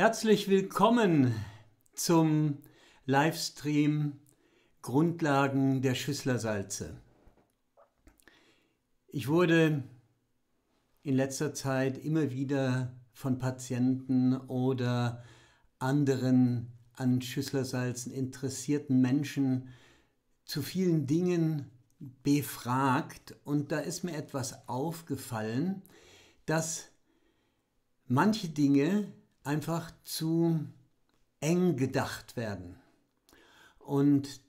Herzlich willkommen zum Livestream Grundlagen der Schüsslersalze. Ich wurde in letzter Zeit immer wieder von Patienten oder anderen an Schüsslersalzen interessierten Menschen zu vielen Dingen befragt und da ist mir etwas aufgefallen, dass manche Dinge einfach zu eng gedacht werden. Und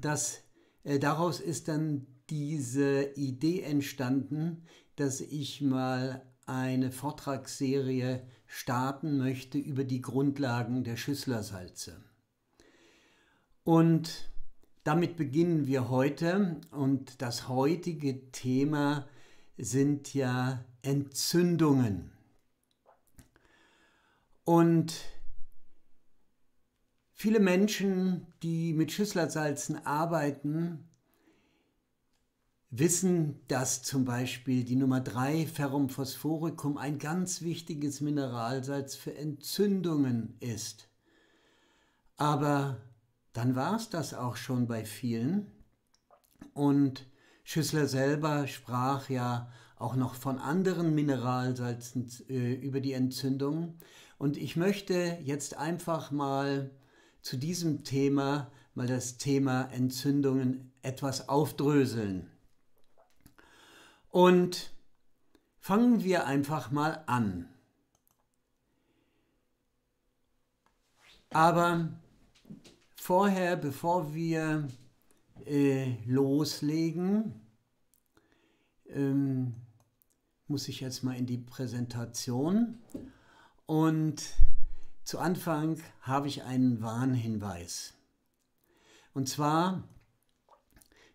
das, äh, daraus ist dann diese Idee entstanden, dass ich mal eine Vortragsserie starten möchte über die Grundlagen der Schüsslersalze. Und damit beginnen wir heute und das heutige Thema sind ja Entzündungen. Und viele Menschen, die mit Schüsslersalzen arbeiten, wissen, dass zum Beispiel die Nummer 3 Ferrum phosphoricum ein ganz wichtiges Mineralsalz für Entzündungen ist. Aber dann war es das auch schon bei vielen. Und Schüssler selber sprach ja auch noch von anderen Mineralsalzen äh, über die Entzündung. Und ich möchte jetzt einfach mal zu diesem Thema, mal das Thema Entzündungen etwas aufdröseln. Und fangen wir einfach mal an. Aber vorher, bevor wir äh, loslegen, ähm, muss ich jetzt mal in die Präsentation und zu Anfang habe ich einen Warnhinweis. Und zwar,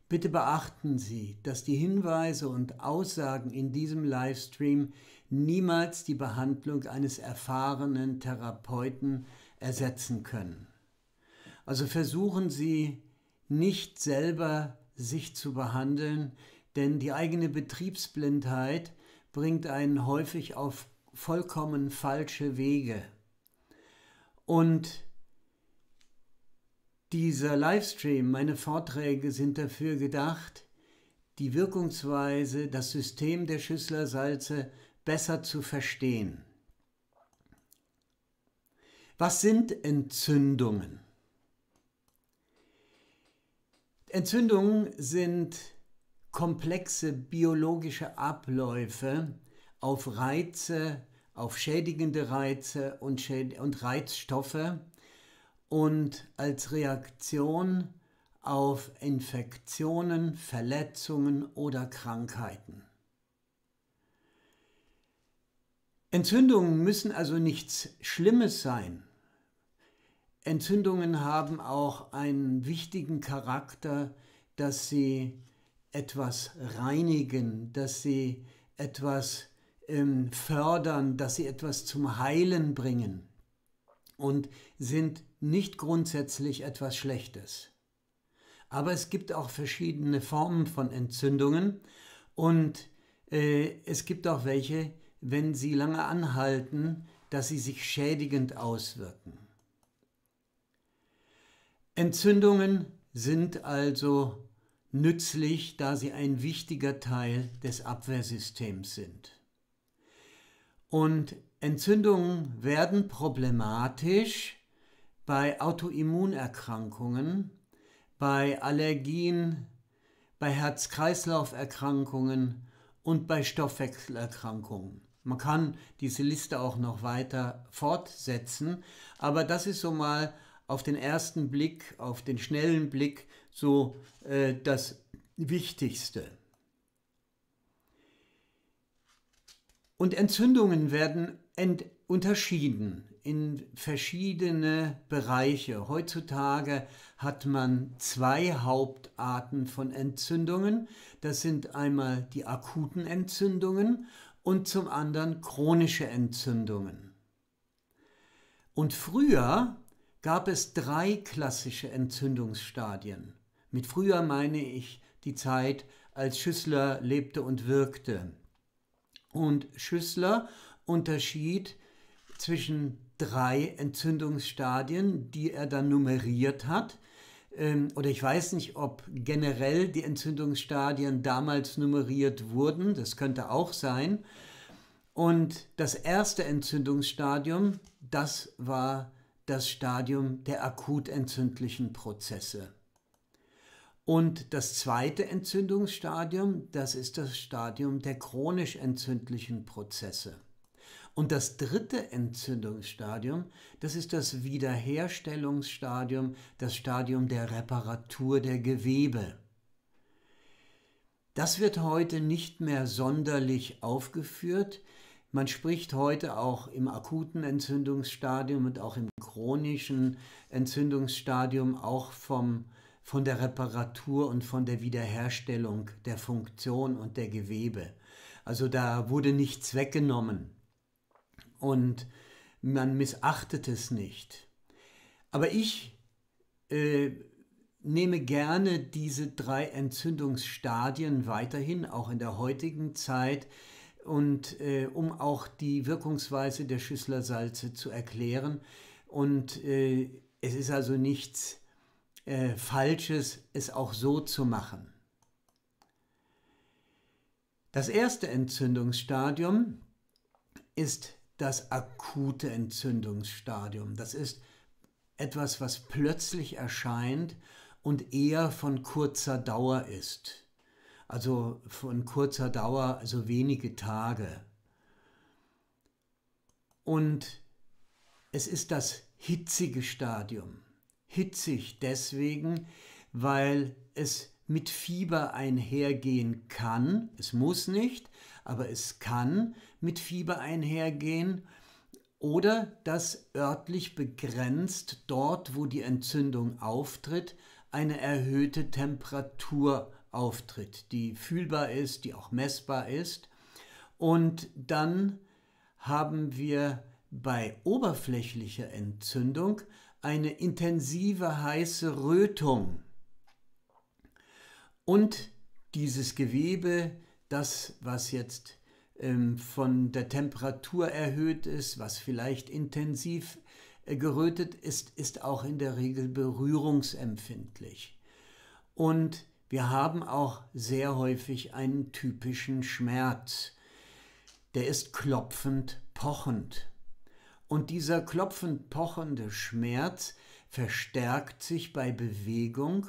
bitte beachten Sie, dass die Hinweise und Aussagen in diesem Livestream niemals die Behandlung eines erfahrenen Therapeuten ersetzen können. Also versuchen Sie nicht selber sich zu behandeln, denn die eigene Betriebsblindheit bringt einen häufig auf vollkommen falsche Wege. Und dieser Livestream, meine Vorträge sind dafür gedacht, die Wirkungsweise, das System der Schüsslersalze besser zu verstehen. Was sind Entzündungen? Entzündungen sind komplexe biologische Abläufe, auf Reize, auf schädigende Reize und, Schäd und Reizstoffe und als Reaktion auf Infektionen, Verletzungen oder Krankheiten. Entzündungen müssen also nichts Schlimmes sein. Entzündungen haben auch einen wichtigen Charakter, dass sie etwas reinigen, dass sie etwas ähm, fördern, dass sie etwas zum Heilen bringen und sind nicht grundsätzlich etwas Schlechtes. Aber es gibt auch verschiedene Formen von Entzündungen und äh, es gibt auch welche, wenn sie lange anhalten, dass sie sich schädigend auswirken. Entzündungen sind also nützlich, da sie ein wichtiger Teil des Abwehrsystems sind. Und Entzündungen werden problematisch bei Autoimmunerkrankungen, bei Allergien, bei Herz-Kreislauf-Erkrankungen und bei Stoffwechselerkrankungen. Man kann diese Liste auch noch weiter fortsetzen, aber das ist so mal auf den ersten Blick, auf den schnellen Blick so äh, das Wichtigste. Und Entzündungen werden ent unterschieden in verschiedene Bereiche. Heutzutage hat man zwei Hauptarten von Entzündungen. Das sind einmal die akuten Entzündungen und zum anderen chronische Entzündungen. Und früher gab es drei klassische Entzündungsstadien. Mit früher meine ich die Zeit, als Schüssler lebte und wirkte. Und Schüssler unterschied zwischen drei Entzündungsstadien, die er dann nummeriert hat. Ähm, oder ich weiß nicht, ob generell die Entzündungsstadien damals nummeriert wurden, das könnte auch sein. Und das erste Entzündungsstadium, das war das Stadium der akut entzündlichen Prozesse. Und das zweite Entzündungsstadium, das ist das Stadium der chronisch entzündlichen Prozesse. Und das dritte Entzündungsstadium, das ist das Wiederherstellungsstadium, das Stadium der Reparatur der Gewebe. Das wird heute nicht mehr sonderlich aufgeführt. Man spricht heute auch im akuten Entzündungsstadium und auch im chronischen Entzündungsstadium auch vom von der Reparatur und von der Wiederherstellung der Funktion und der Gewebe. Also da wurde nichts weggenommen und man missachtet es nicht. Aber ich äh, nehme gerne diese drei Entzündungsstadien weiterhin, auch in der heutigen Zeit, und äh, um auch die Wirkungsweise der Schüsslersalze zu erklären. Und äh, es ist also nichts äh, Falsches, es auch so zu machen. Das erste Entzündungsstadium ist das akute Entzündungsstadium. Das ist etwas, was plötzlich erscheint und eher von kurzer Dauer ist. Also von kurzer Dauer, also wenige Tage. Und es ist das hitzige Stadium hitzig deswegen, weil es mit Fieber einhergehen kann. Es muss nicht, aber es kann mit Fieber einhergehen. Oder dass örtlich begrenzt dort, wo die Entzündung auftritt, eine erhöhte Temperatur auftritt, die fühlbar ist, die auch messbar ist. Und dann haben wir bei oberflächlicher Entzündung eine intensive heiße Rötung. Und dieses Gewebe, das, was jetzt ähm, von der Temperatur erhöht ist, was vielleicht intensiv äh, gerötet ist, ist auch in der Regel berührungsempfindlich. Und wir haben auch sehr häufig einen typischen Schmerz. Der ist klopfend, pochend. Und dieser klopfend pochende Schmerz verstärkt sich bei Bewegung,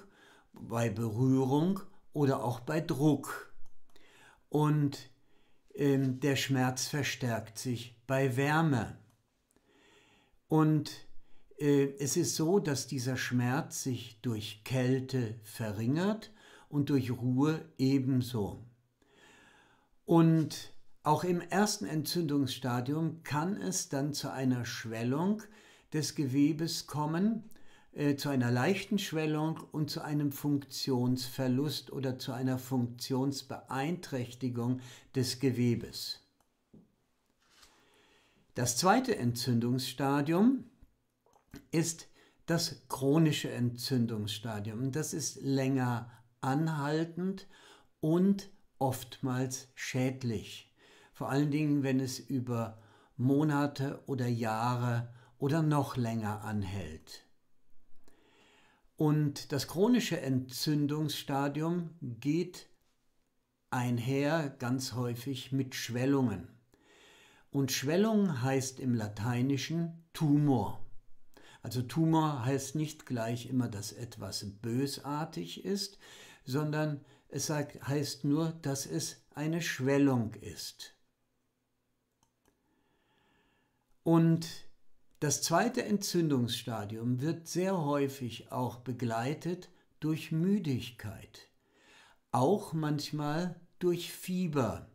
bei Berührung oder auch bei Druck. Und äh, der Schmerz verstärkt sich bei Wärme. Und äh, es ist so, dass dieser Schmerz sich durch Kälte verringert und durch Ruhe ebenso. Und auch im ersten Entzündungsstadium kann es dann zu einer Schwellung des Gewebes kommen, äh, zu einer leichten Schwellung und zu einem Funktionsverlust oder zu einer Funktionsbeeinträchtigung des Gewebes. Das zweite Entzündungsstadium ist das chronische Entzündungsstadium. Das ist länger anhaltend und oftmals schädlich vor allen Dingen, wenn es über Monate oder Jahre oder noch länger anhält. Und das chronische Entzündungsstadium geht einher ganz häufig mit Schwellungen. Und Schwellung heißt im Lateinischen Tumor. Also Tumor heißt nicht gleich immer, dass etwas bösartig ist, sondern es heißt nur, dass es eine Schwellung ist. Und das zweite Entzündungsstadium wird sehr häufig auch begleitet durch Müdigkeit, auch manchmal durch Fieber.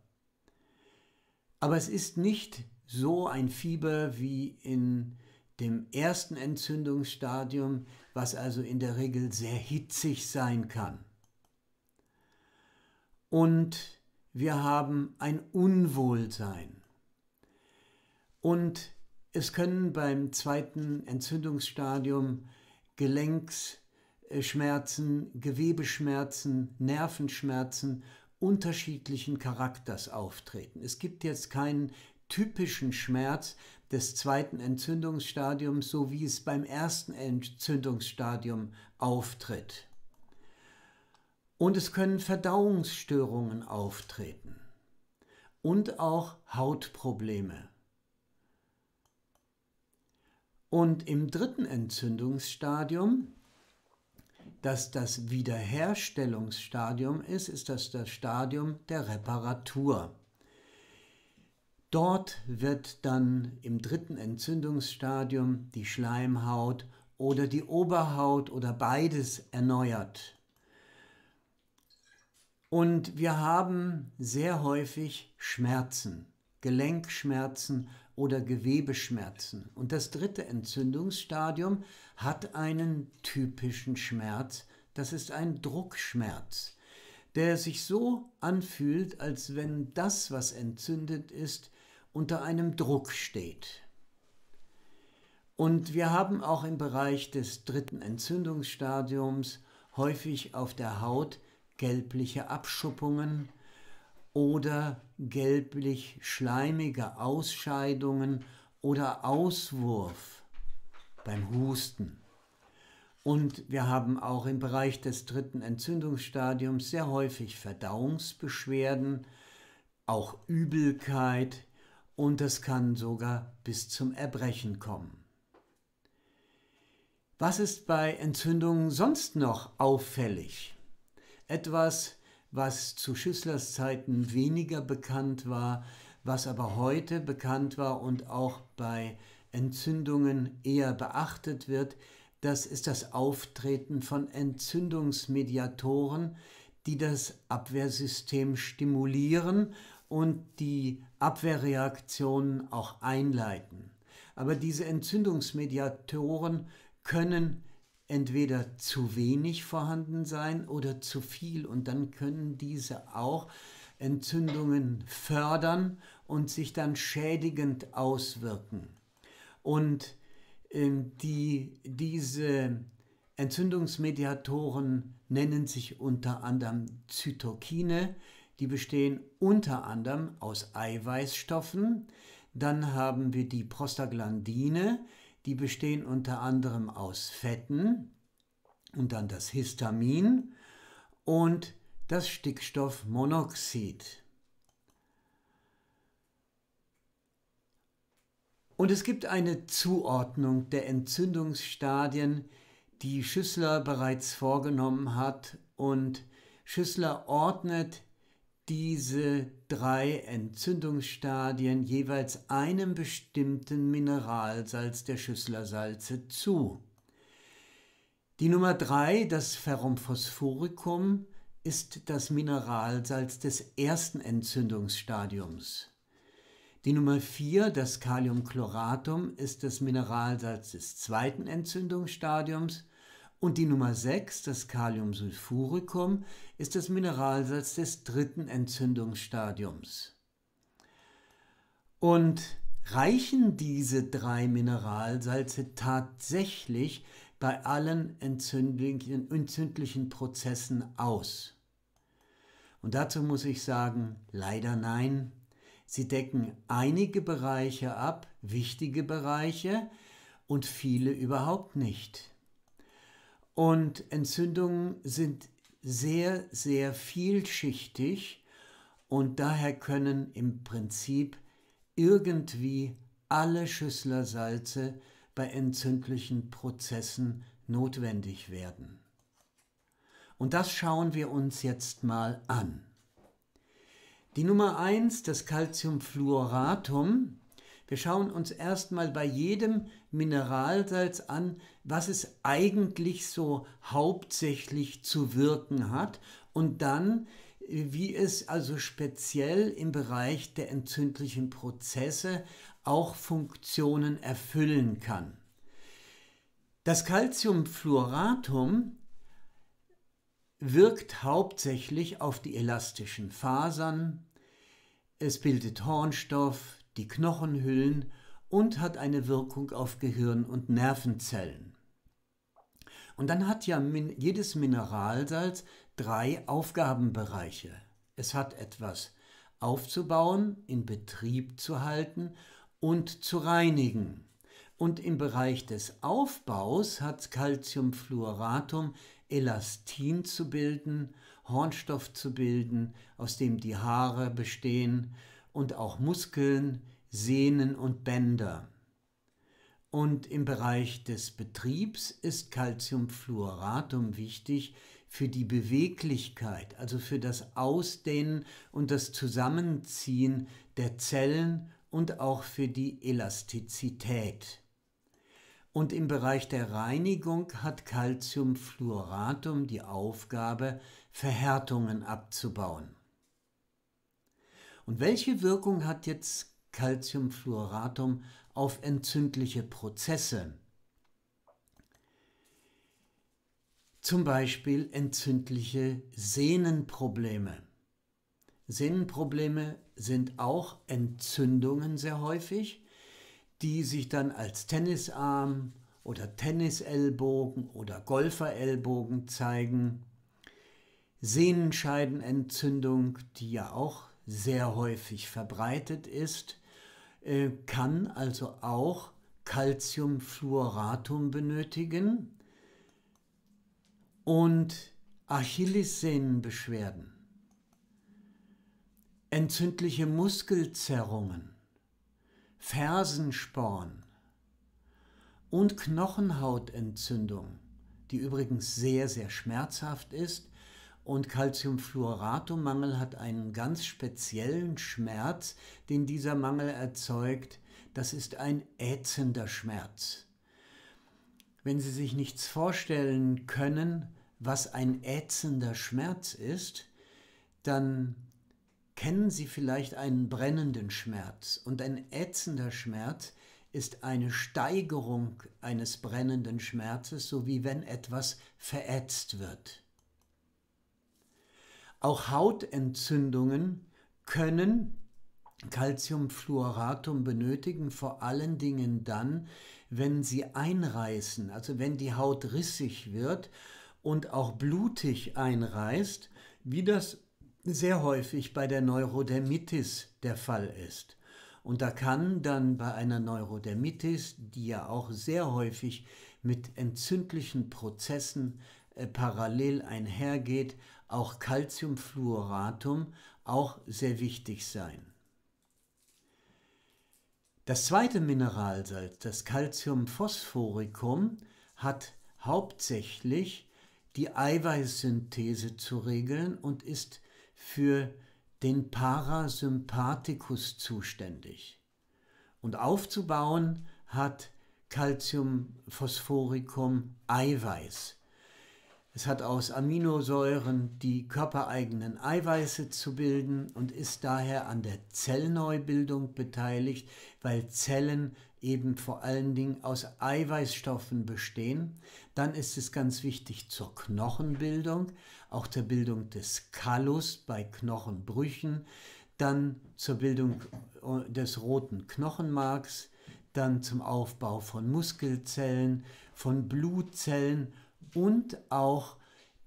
Aber es ist nicht so ein Fieber wie in dem ersten Entzündungsstadium, was also in der Regel sehr hitzig sein kann. Und wir haben ein Unwohlsein. Und es können beim zweiten Entzündungsstadium Gelenkschmerzen, Gewebeschmerzen, Nervenschmerzen unterschiedlichen Charakters auftreten. Es gibt jetzt keinen typischen Schmerz des zweiten Entzündungsstadiums, so wie es beim ersten Entzündungsstadium auftritt. Und es können Verdauungsstörungen auftreten und auch Hautprobleme. Und im dritten Entzündungsstadium, das das Wiederherstellungsstadium ist, ist das das Stadium der Reparatur. Dort wird dann im dritten Entzündungsstadium die Schleimhaut oder die Oberhaut oder beides erneuert. Und wir haben sehr häufig Schmerzen, Gelenkschmerzen, oder Gewebeschmerzen. Und das dritte Entzündungsstadium hat einen typischen Schmerz, das ist ein Druckschmerz, der sich so anfühlt, als wenn das, was entzündet ist, unter einem Druck steht. Und wir haben auch im Bereich des dritten Entzündungsstadiums häufig auf der Haut gelbliche Abschuppungen, oder gelblich-schleimige Ausscheidungen oder Auswurf beim Husten. Und wir haben auch im Bereich des dritten Entzündungsstadiums sehr häufig Verdauungsbeschwerden, auch Übelkeit und es kann sogar bis zum Erbrechen kommen. Was ist bei Entzündungen sonst noch auffällig? Etwas, was zu Schüsslers Zeiten weniger bekannt war, was aber heute bekannt war und auch bei Entzündungen eher beachtet wird, das ist das Auftreten von Entzündungsmediatoren, die das Abwehrsystem stimulieren und die Abwehrreaktionen auch einleiten. Aber diese Entzündungsmediatoren können entweder zu wenig vorhanden sein oder zu viel. Und dann können diese auch Entzündungen fördern und sich dann schädigend auswirken. Und äh, die, diese Entzündungsmediatoren nennen sich unter anderem Zytokine. Die bestehen unter anderem aus Eiweißstoffen. Dann haben wir die Prostaglandine, die bestehen unter anderem aus Fetten und dann das Histamin und das Stickstoffmonoxid. Und es gibt eine Zuordnung der Entzündungsstadien, die Schüssler bereits vorgenommen hat und Schüssler ordnet diese drei Entzündungsstadien jeweils einem bestimmten Mineralsalz der Schüsslersalze zu. Die Nummer 3, das Ferrumphosphoricum, ist das Mineralsalz des ersten Entzündungsstadiums. Die Nummer 4, das Kaliumchloratum, ist das Mineralsalz des zweiten Entzündungsstadiums und die Nummer 6, das Kaliumsulfuricum, ist das Mineralsalz des dritten Entzündungsstadiums. Und reichen diese drei Mineralsalze tatsächlich bei allen entzündlichen, entzündlichen Prozessen aus? Und dazu muss ich sagen, leider nein. Sie decken einige Bereiche ab, wichtige Bereiche, und viele überhaupt nicht. Und Entzündungen sind sehr, sehr vielschichtig und daher können im Prinzip irgendwie alle Salze bei entzündlichen Prozessen notwendig werden. Und das schauen wir uns jetzt mal an. Die Nummer 1, das Calciumfluoratum. Wir schauen uns erstmal bei jedem Mineralsalz an, was es eigentlich so hauptsächlich zu wirken hat und dann, wie es also speziell im Bereich der entzündlichen Prozesse auch Funktionen erfüllen kann. Das Calciumfluoratum wirkt hauptsächlich auf die elastischen Fasern, es bildet Hornstoff, die Knochenhüllen und hat eine Wirkung auf Gehirn und Nervenzellen. Und dann hat ja min jedes Mineralsalz drei Aufgabenbereiche. Es hat etwas aufzubauen, in Betrieb zu halten und zu reinigen. Und im Bereich des Aufbaus hat Calciumfluoratum Elastin zu bilden, Hornstoff zu bilden, aus dem die Haare bestehen und auch Muskeln, Sehnen und Bänder. Und im Bereich des Betriebs ist Calciumfluoratum wichtig für die Beweglichkeit, also für das Ausdehnen und das Zusammenziehen der Zellen und auch für die Elastizität. Und im Bereich der Reinigung hat Calciumfluoratum die Aufgabe, Verhärtungen abzubauen. Und welche Wirkung hat jetzt Calciumfluoratum auf entzündliche Prozesse. Zum Beispiel entzündliche Sehnenprobleme. Sehnenprobleme sind auch Entzündungen sehr häufig, die sich dann als Tennisarm oder Tennisellbogen oder Golferellbogen zeigen. Sehnenscheidenentzündung, die ja auch sehr häufig verbreitet ist, äh, kann also auch Calciumfluoratum benötigen und Achillessehnenbeschwerden, entzündliche Muskelzerrungen, Fersensporn und Knochenhautentzündung, die übrigens sehr, sehr schmerzhaft ist und Calciumfluoratomangel hat einen ganz speziellen Schmerz, den dieser Mangel erzeugt. Das ist ein ätzender Schmerz. Wenn Sie sich nichts vorstellen können, was ein ätzender Schmerz ist, dann kennen Sie vielleicht einen brennenden Schmerz. Und ein ätzender Schmerz ist eine Steigerung eines brennenden Schmerzes, so wie wenn etwas verätzt wird. Auch Hautentzündungen können Calciumfluoratum benötigen, vor allen Dingen dann, wenn sie einreißen, also wenn die Haut rissig wird und auch blutig einreißt, wie das sehr häufig bei der Neurodermitis der Fall ist. Und da kann dann bei einer Neurodermitis, die ja auch sehr häufig mit entzündlichen Prozessen äh, parallel einhergeht, auch Calciumfluoratum, auch sehr wichtig sein. Das zweite Mineralsalz, das Calciumphosphoricum, hat hauptsächlich die Eiweißsynthese zu regeln und ist für den Parasympathikus zuständig. Und aufzubauen hat Calciumphosphoricum Eiweiß. Es hat aus Aminosäuren die körpereigenen Eiweiße zu bilden und ist daher an der Zellneubildung beteiligt, weil Zellen eben vor allen Dingen aus Eiweißstoffen bestehen. Dann ist es ganz wichtig zur Knochenbildung, auch zur Bildung des Kallus bei Knochenbrüchen, dann zur Bildung äh, des roten Knochenmarks, dann zum Aufbau von Muskelzellen, von Blutzellen und auch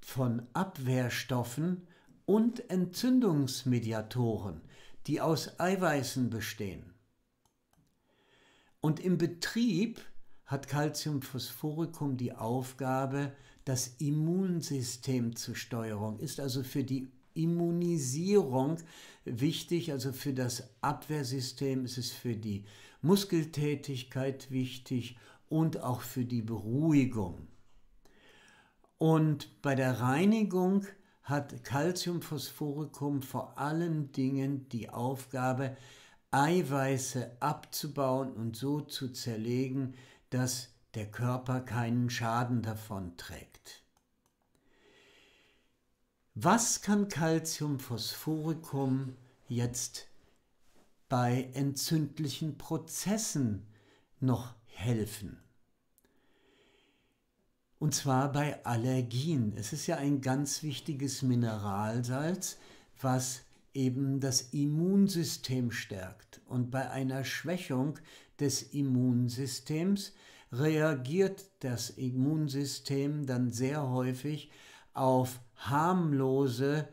von Abwehrstoffen und Entzündungsmediatoren, die aus Eiweißen bestehen. Und im Betrieb hat Calciumphosphoricum die Aufgabe, das Immunsystem zur Steuerung, ist also für die Immunisierung wichtig, also für das Abwehrsystem, ist es für die Muskeltätigkeit wichtig und auch für die Beruhigung. Und bei der Reinigung hat Calciumphosphoricum vor allen Dingen die Aufgabe, Eiweiße abzubauen und so zu zerlegen, dass der Körper keinen Schaden davon trägt. Was kann Calciumphosphoricum jetzt bei entzündlichen Prozessen noch helfen? und zwar bei Allergien. Es ist ja ein ganz wichtiges Mineralsalz, was eben das Immunsystem stärkt. Und bei einer Schwächung des Immunsystems reagiert das Immunsystem dann sehr häufig auf harmlose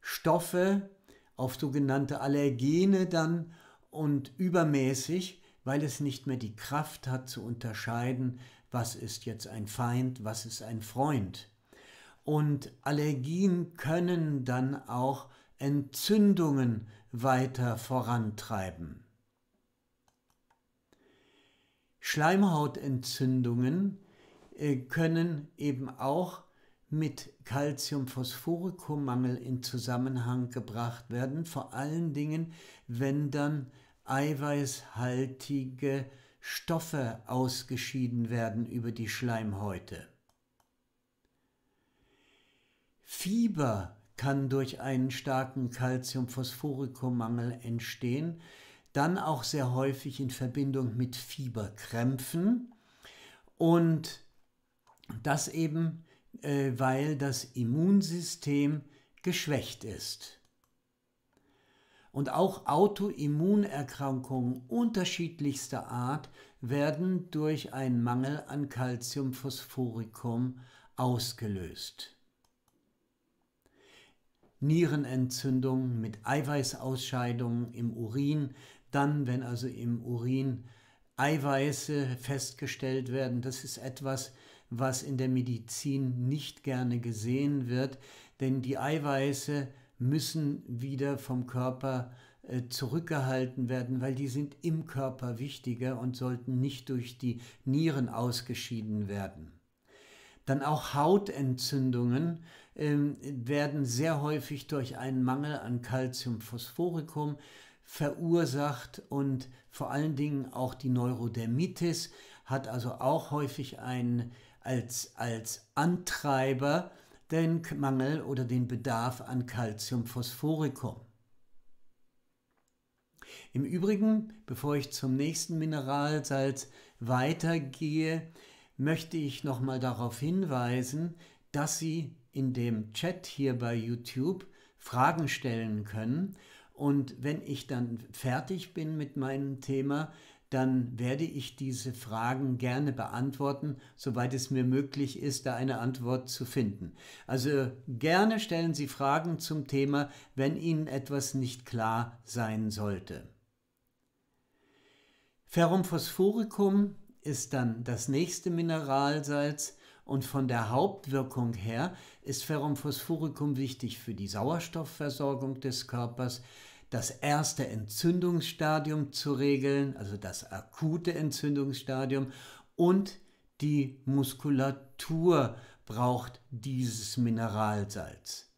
Stoffe, auf sogenannte Allergene dann und übermäßig, weil es nicht mehr die Kraft hat zu unterscheiden, was ist jetzt ein Feind, was ist ein Freund. Und Allergien können dann auch Entzündungen weiter vorantreiben. Schleimhautentzündungen äh, können eben auch mit Calciumphosphoricum-Mangel in Zusammenhang gebracht werden, vor allen Dingen, wenn dann eiweißhaltige Stoffe ausgeschieden werden über die Schleimhäute. Fieber kann durch einen starken calcium mangel entstehen, dann auch sehr häufig in Verbindung mit Fieberkrämpfen und das eben, äh, weil das Immunsystem geschwächt ist und auch Autoimmunerkrankungen unterschiedlichster Art werden durch einen Mangel an Calciumphosphoricum ausgelöst. Nierenentzündungen mit Eiweißausscheidungen im Urin, dann wenn also im Urin Eiweiße festgestellt werden, das ist etwas, was in der Medizin nicht gerne gesehen wird, denn die Eiweiße müssen wieder vom Körper äh, zurückgehalten werden, weil die sind im Körper wichtiger und sollten nicht durch die Nieren ausgeschieden werden. Dann auch Hautentzündungen ähm, werden sehr häufig durch einen Mangel an Calcium verursacht und vor allen Dingen auch die Neurodermitis hat also auch häufig einen als, als Antreiber den Mangel oder den Bedarf an Calcium Im Übrigen, bevor ich zum nächsten Mineralsalz weitergehe, möchte ich nochmal darauf hinweisen, dass Sie in dem Chat hier bei YouTube Fragen stellen können. Und wenn ich dann fertig bin mit meinem Thema, dann werde ich diese Fragen gerne beantworten, soweit es mir möglich ist, da eine Antwort zu finden. Also gerne stellen Sie Fragen zum Thema, wenn Ihnen etwas nicht klar sein sollte. Ferrum phosphoricum ist dann das nächste Mineralsalz und von der Hauptwirkung her ist Ferrum phosphoricum wichtig für die Sauerstoffversorgung des Körpers, das erste Entzündungsstadium zu regeln, also das akute Entzündungsstadium und die Muskulatur braucht dieses Mineralsalz.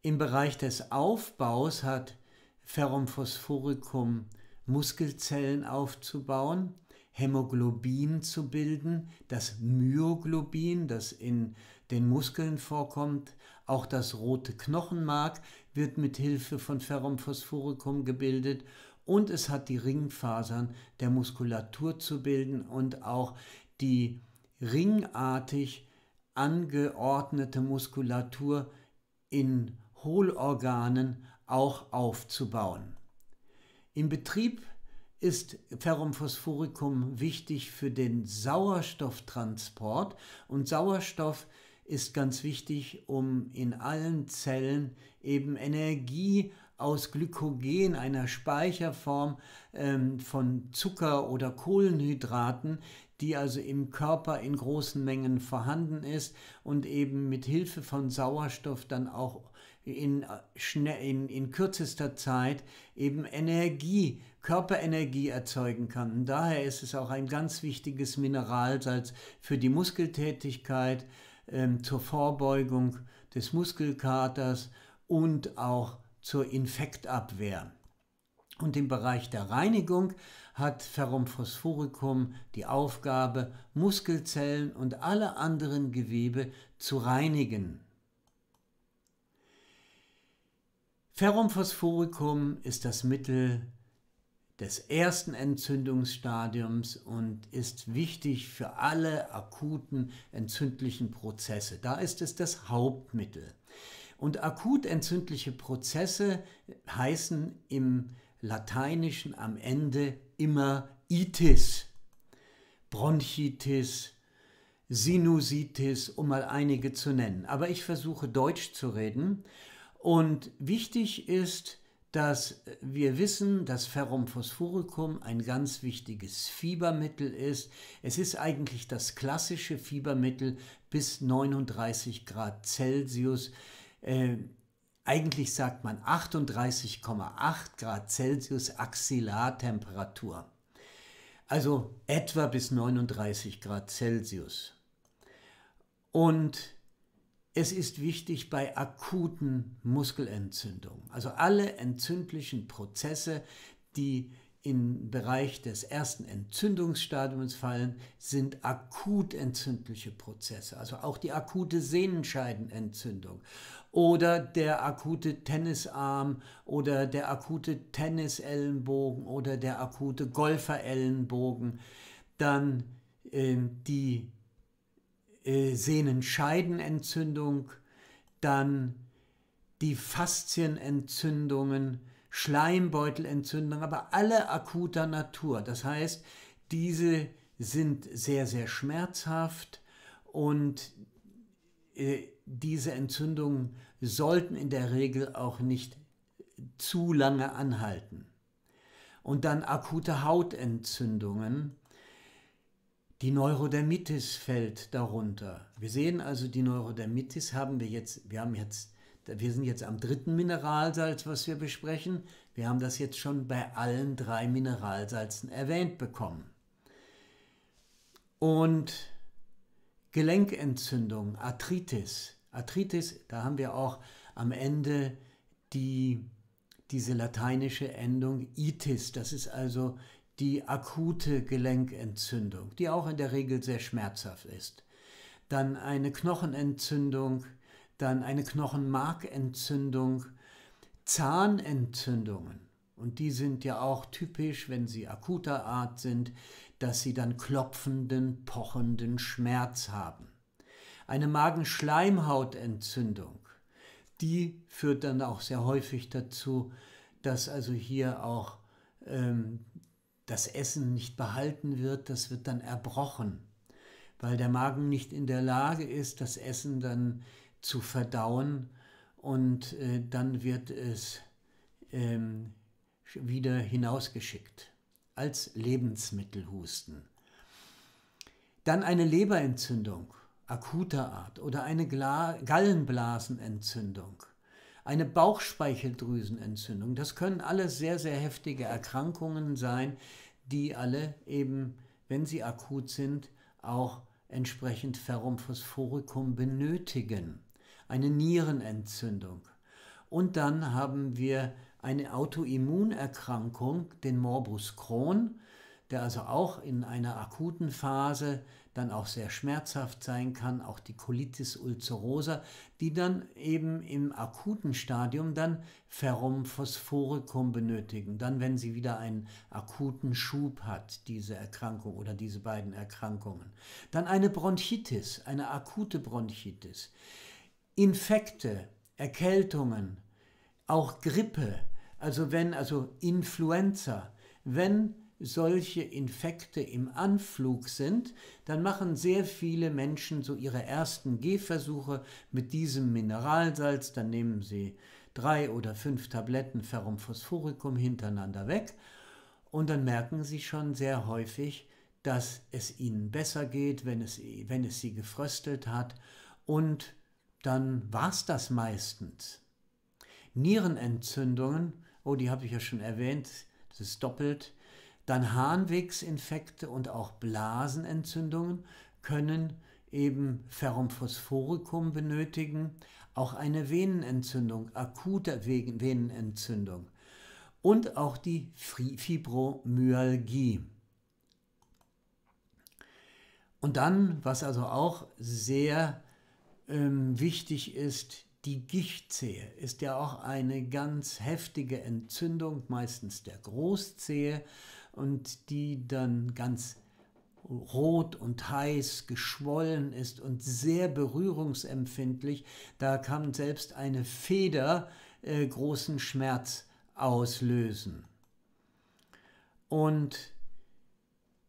Im Bereich des Aufbaus hat Ferrum Phosphoricum Muskelzellen aufzubauen Hämoglobin zu bilden, das Myoglobin, das in den Muskeln vorkommt, auch das rote Knochenmark wird mit Hilfe von Ferrumphosphoricum gebildet und es hat die Ringfasern der Muskulatur zu bilden und auch die ringartig angeordnete Muskulatur in Hohlorganen auch aufzubauen. Im Betrieb ist Ferrum phosphoricum wichtig für den Sauerstofftransport und Sauerstoff ist ganz wichtig, um in allen Zellen eben Energie aus Glykogen, einer Speicherform ähm, von Zucker oder Kohlenhydraten, die also im Körper in großen Mengen vorhanden ist und eben mit Hilfe von Sauerstoff dann auch in, äh, in, in kürzester Zeit eben Energie, Körperenergie erzeugen kann. Und daher ist es auch ein ganz wichtiges Mineralsalz für die Muskeltätigkeit, ähm, zur Vorbeugung des Muskelkaters und auch zur Infektabwehr. Und im Bereich der Reinigung hat Ferrum phosphoricum die Aufgabe, Muskelzellen und alle anderen Gewebe zu reinigen. Ferrumphosphoricum ist das Mittel des ersten Entzündungsstadiums und ist wichtig für alle akuten entzündlichen Prozesse. Da ist es das Hauptmittel. Und akut entzündliche Prozesse heißen im Lateinischen am Ende immer Itis, Bronchitis, Sinusitis, um mal einige zu nennen. Aber ich versuche Deutsch zu reden und wichtig ist, dass wir wissen, dass Ferrum phosphoricum ein ganz wichtiges Fiebermittel ist. Es ist eigentlich das klassische Fiebermittel bis 39 Grad Celsius. Äh, eigentlich sagt man 38,8 Grad Celsius Axillartemperatur. Also etwa bis 39 Grad Celsius. Und es ist wichtig bei akuten Muskelentzündungen, also alle entzündlichen Prozesse, die im Bereich des ersten Entzündungsstadiums fallen, sind akut entzündliche Prozesse, also auch die akute Sehnenscheidenentzündung oder der akute Tennisarm oder der akute Tennisellenbogen oder der akute Golferellenbogen, dann äh, die äh, Sehnenscheidenentzündung, dann die Faszienentzündungen, Schleimbeutelentzündung, aber alle akuter Natur. Das heißt, diese sind sehr, sehr schmerzhaft und äh, diese Entzündungen sollten in der Regel auch nicht zu lange anhalten. Und dann akute Hautentzündungen, die Neurodermitis fällt darunter. Wir sehen also, die Neurodermitis haben wir jetzt, wir haben jetzt, wir sind jetzt am dritten Mineralsalz, was wir besprechen. Wir haben das jetzt schon bei allen drei Mineralsalzen erwähnt bekommen. Und Gelenkentzündung, Arthritis. Arthritis, da haben wir auch am Ende die, diese lateinische Endung itis. Das ist also die akute Gelenkentzündung, die auch in der Regel sehr schmerzhaft ist, dann eine Knochenentzündung, dann eine Knochenmarkentzündung, Zahnentzündungen. Und die sind ja auch typisch, wenn sie akuter Art sind, dass sie dann klopfenden, pochenden Schmerz haben. Eine Magenschleimhautentzündung, die führt dann auch sehr häufig dazu, dass also hier auch ähm, das Essen nicht behalten wird, das wird dann erbrochen, weil der Magen nicht in der Lage ist, das Essen dann zu verdauen und äh, dann wird es ähm, wieder hinausgeschickt als Lebensmittelhusten. Dann eine Leberentzündung akuter Art oder eine Gla Gallenblasenentzündung, eine Bauchspeicheldrüsenentzündung. Das können alles sehr, sehr heftige Erkrankungen sein, die alle eben, wenn sie akut sind, auch entsprechend Ferrum phosphoricum benötigen. Eine Nierenentzündung. Und dann haben wir eine Autoimmunerkrankung, den Morbus Crohn, der also auch in einer akuten Phase dann auch sehr schmerzhaft sein kann, auch die Colitis ulcerosa, die dann eben im akuten Stadium dann Ferrum benötigen, dann wenn sie wieder einen akuten Schub hat, diese Erkrankung oder diese beiden Erkrankungen. Dann eine Bronchitis, eine akute Bronchitis. Infekte, Erkältungen, auch Grippe, also wenn also Influenza, wenn solche Infekte im Anflug sind, dann machen sehr viele Menschen so ihre ersten Gehversuche mit diesem Mineralsalz. Dann nehmen sie drei oder fünf Tabletten Ferrum phosphoricum hintereinander weg und dann merken sie schon sehr häufig, dass es ihnen besser geht, wenn es, wenn es sie gefröstelt hat und dann war es das meistens. Nierenentzündungen, oh, die habe ich ja schon erwähnt, das ist doppelt. Dann Harnwegsinfekte und auch Blasenentzündungen können eben Ferrum benötigen, auch eine Venenentzündung, akute Venenentzündung und auch die Fibromyalgie. Und dann, was also auch sehr ähm, wichtig ist, die Gichtzehe ist ja auch eine ganz heftige Entzündung, meistens der Großzehe und die dann ganz rot und heiß, geschwollen ist und sehr berührungsempfindlich. Da kann selbst eine Feder äh, großen Schmerz auslösen. Und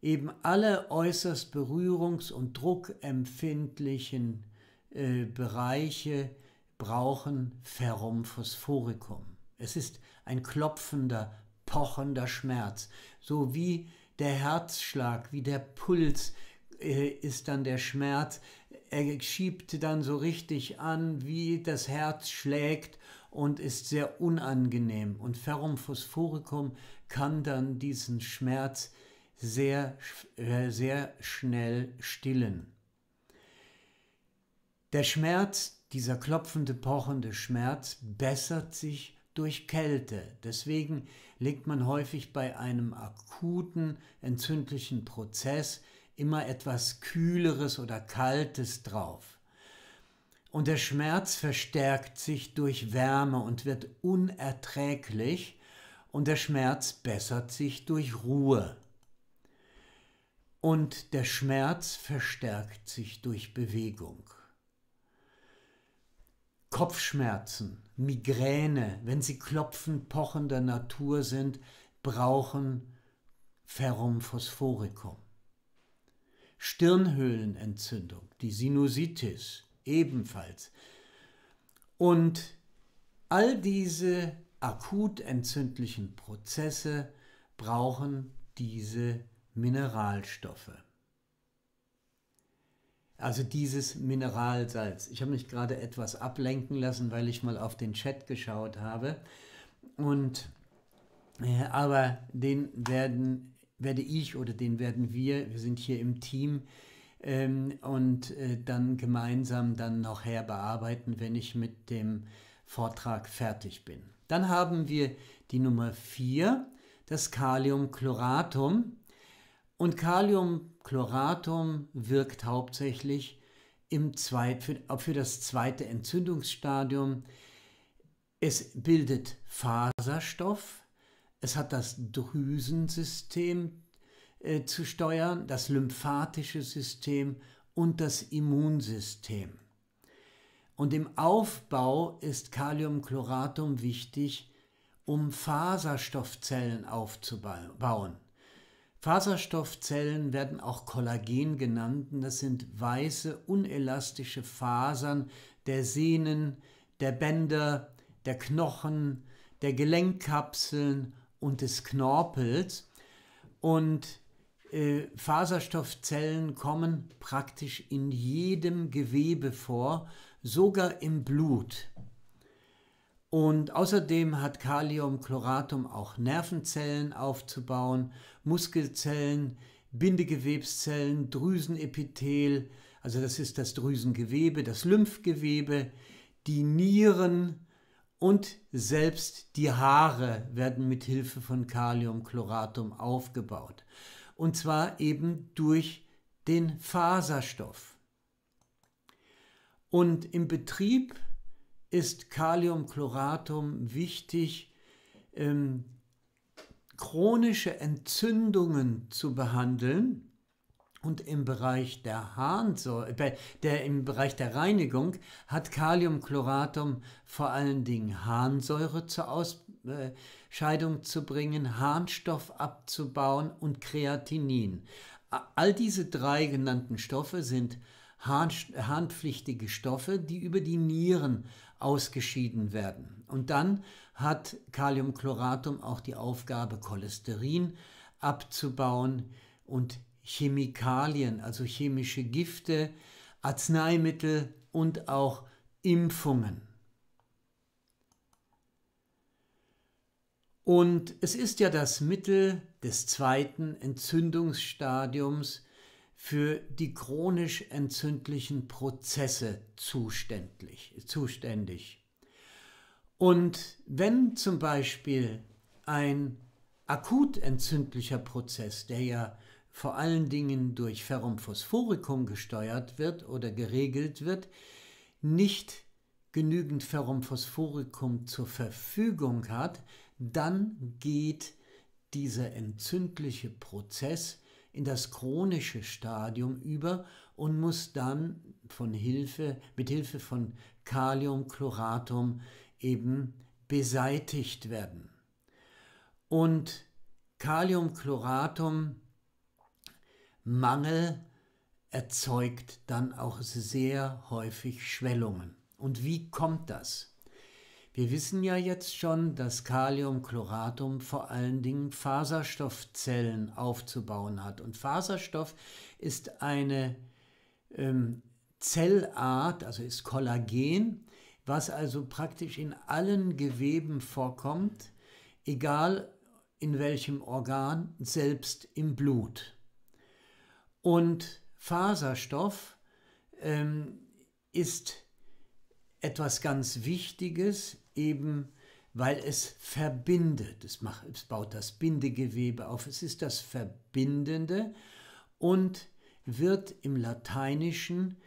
eben alle äußerst berührungs- und druckempfindlichen äh, Bereiche brauchen Ferrum phosphoricum. Es ist ein klopfender, pochender Schmerz. So wie der Herzschlag, wie der Puls äh, ist dann der Schmerz. Er schiebt dann so richtig an, wie das Herz schlägt und ist sehr unangenehm. Und Ferrum phosphoricum kann dann diesen Schmerz sehr, äh, sehr schnell stillen. Der Schmerz, dieser klopfende, pochende Schmerz bessert sich durch Kälte. Deswegen legt man häufig bei einem akuten entzündlichen Prozess immer etwas Kühleres oder Kaltes drauf. Und der Schmerz verstärkt sich durch Wärme und wird unerträglich und der Schmerz bessert sich durch Ruhe. Und der Schmerz verstärkt sich durch Bewegung. Kopfschmerzen Migräne, wenn sie klopfend pochender Natur sind, brauchen Ferrum phosphoricum. Stirnhöhlenentzündung, die Sinusitis ebenfalls. Und all diese akut entzündlichen Prozesse brauchen diese Mineralstoffe. Also dieses Mineralsalz. Ich habe mich gerade etwas ablenken lassen, weil ich mal auf den Chat geschaut habe. Und äh, aber den werden, werde ich oder den werden wir, wir sind hier im Team, ähm, und äh, dann gemeinsam dann noch her bearbeiten, wenn ich mit dem Vortrag fertig bin. Dann haben wir die Nummer 4, das Kaliumchloratum. Und Kaliumchloratum wirkt hauptsächlich im zweit, für, für das zweite Entzündungsstadium. Es bildet Faserstoff, es hat das Drüsensystem äh, zu steuern, das lymphatische System und das Immunsystem. Und im Aufbau ist Kaliumchloratum wichtig, um Faserstoffzellen aufzubauen. Faserstoffzellen werden auch Kollagen genannt. Das sind weiße, unelastische Fasern der Sehnen, der Bänder, der Knochen, der Gelenkkapseln und des Knorpels. Und äh, Faserstoffzellen kommen praktisch in jedem Gewebe vor, sogar im Blut. Und außerdem hat Kaliumchloratum auch Nervenzellen aufzubauen, Muskelzellen, Bindegewebszellen, Drüsenepithel, also das ist das Drüsengewebe, das Lymphgewebe, die Nieren und selbst die Haare werden mit Hilfe von Kaliumchloratum aufgebaut. Und zwar eben durch den Faserstoff. Und im Betrieb ist Kaliumchloratum wichtig, ähm, chronische Entzündungen zu behandeln. Und im Bereich der Harnsäure, äh, der, im Bereich der Reinigung hat Kaliumchloratum vor allen Dingen Harnsäure zur Ausscheidung äh, zu bringen, Harnstoff abzubauen und Kreatinin. All diese drei genannten Stoffe sind harnpflichtige Stoffe, die über die Nieren ausgeschieden werden. Und dann hat Kaliumchloratum auch die Aufgabe, Cholesterin abzubauen und Chemikalien, also chemische Gifte, Arzneimittel und auch Impfungen. Und es ist ja das Mittel des zweiten Entzündungsstadiums für die chronisch entzündlichen Prozesse zuständig. Und wenn zum Beispiel ein akut entzündlicher Prozess, der ja vor allen Dingen durch Ferrum gesteuert wird oder geregelt wird, nicht genügend Ferrum zur Verfügung hat, dann geht dieser entzündliche Prozess in das chronische Stadium über und muss dann von Hilfe, mit Hilfe von Kaliumchloratum eben beseitigt werden. Und Kaliumchloratummangel erzeugt dann auch sehr häufig Schwellungen. Und wie kommt das? Wir wissen ja jetzt schon, dass Kaliumchloratum vor allen Dingen Faserstoffzellen aufzubauen hat. Und Faserstoff ist eine ähm, Zellart, also ist Kollagen, was also praktisch in allen Geweben vorkommt, egal in welchem Organ, selbst im Blut. Und Faserstoff ähm, ist etwas ganz Wichtiges eben weil es verbindet. Es, macht, es baut das Bindegewebe auf. Es ist das Verbindende und wird im Lateinischen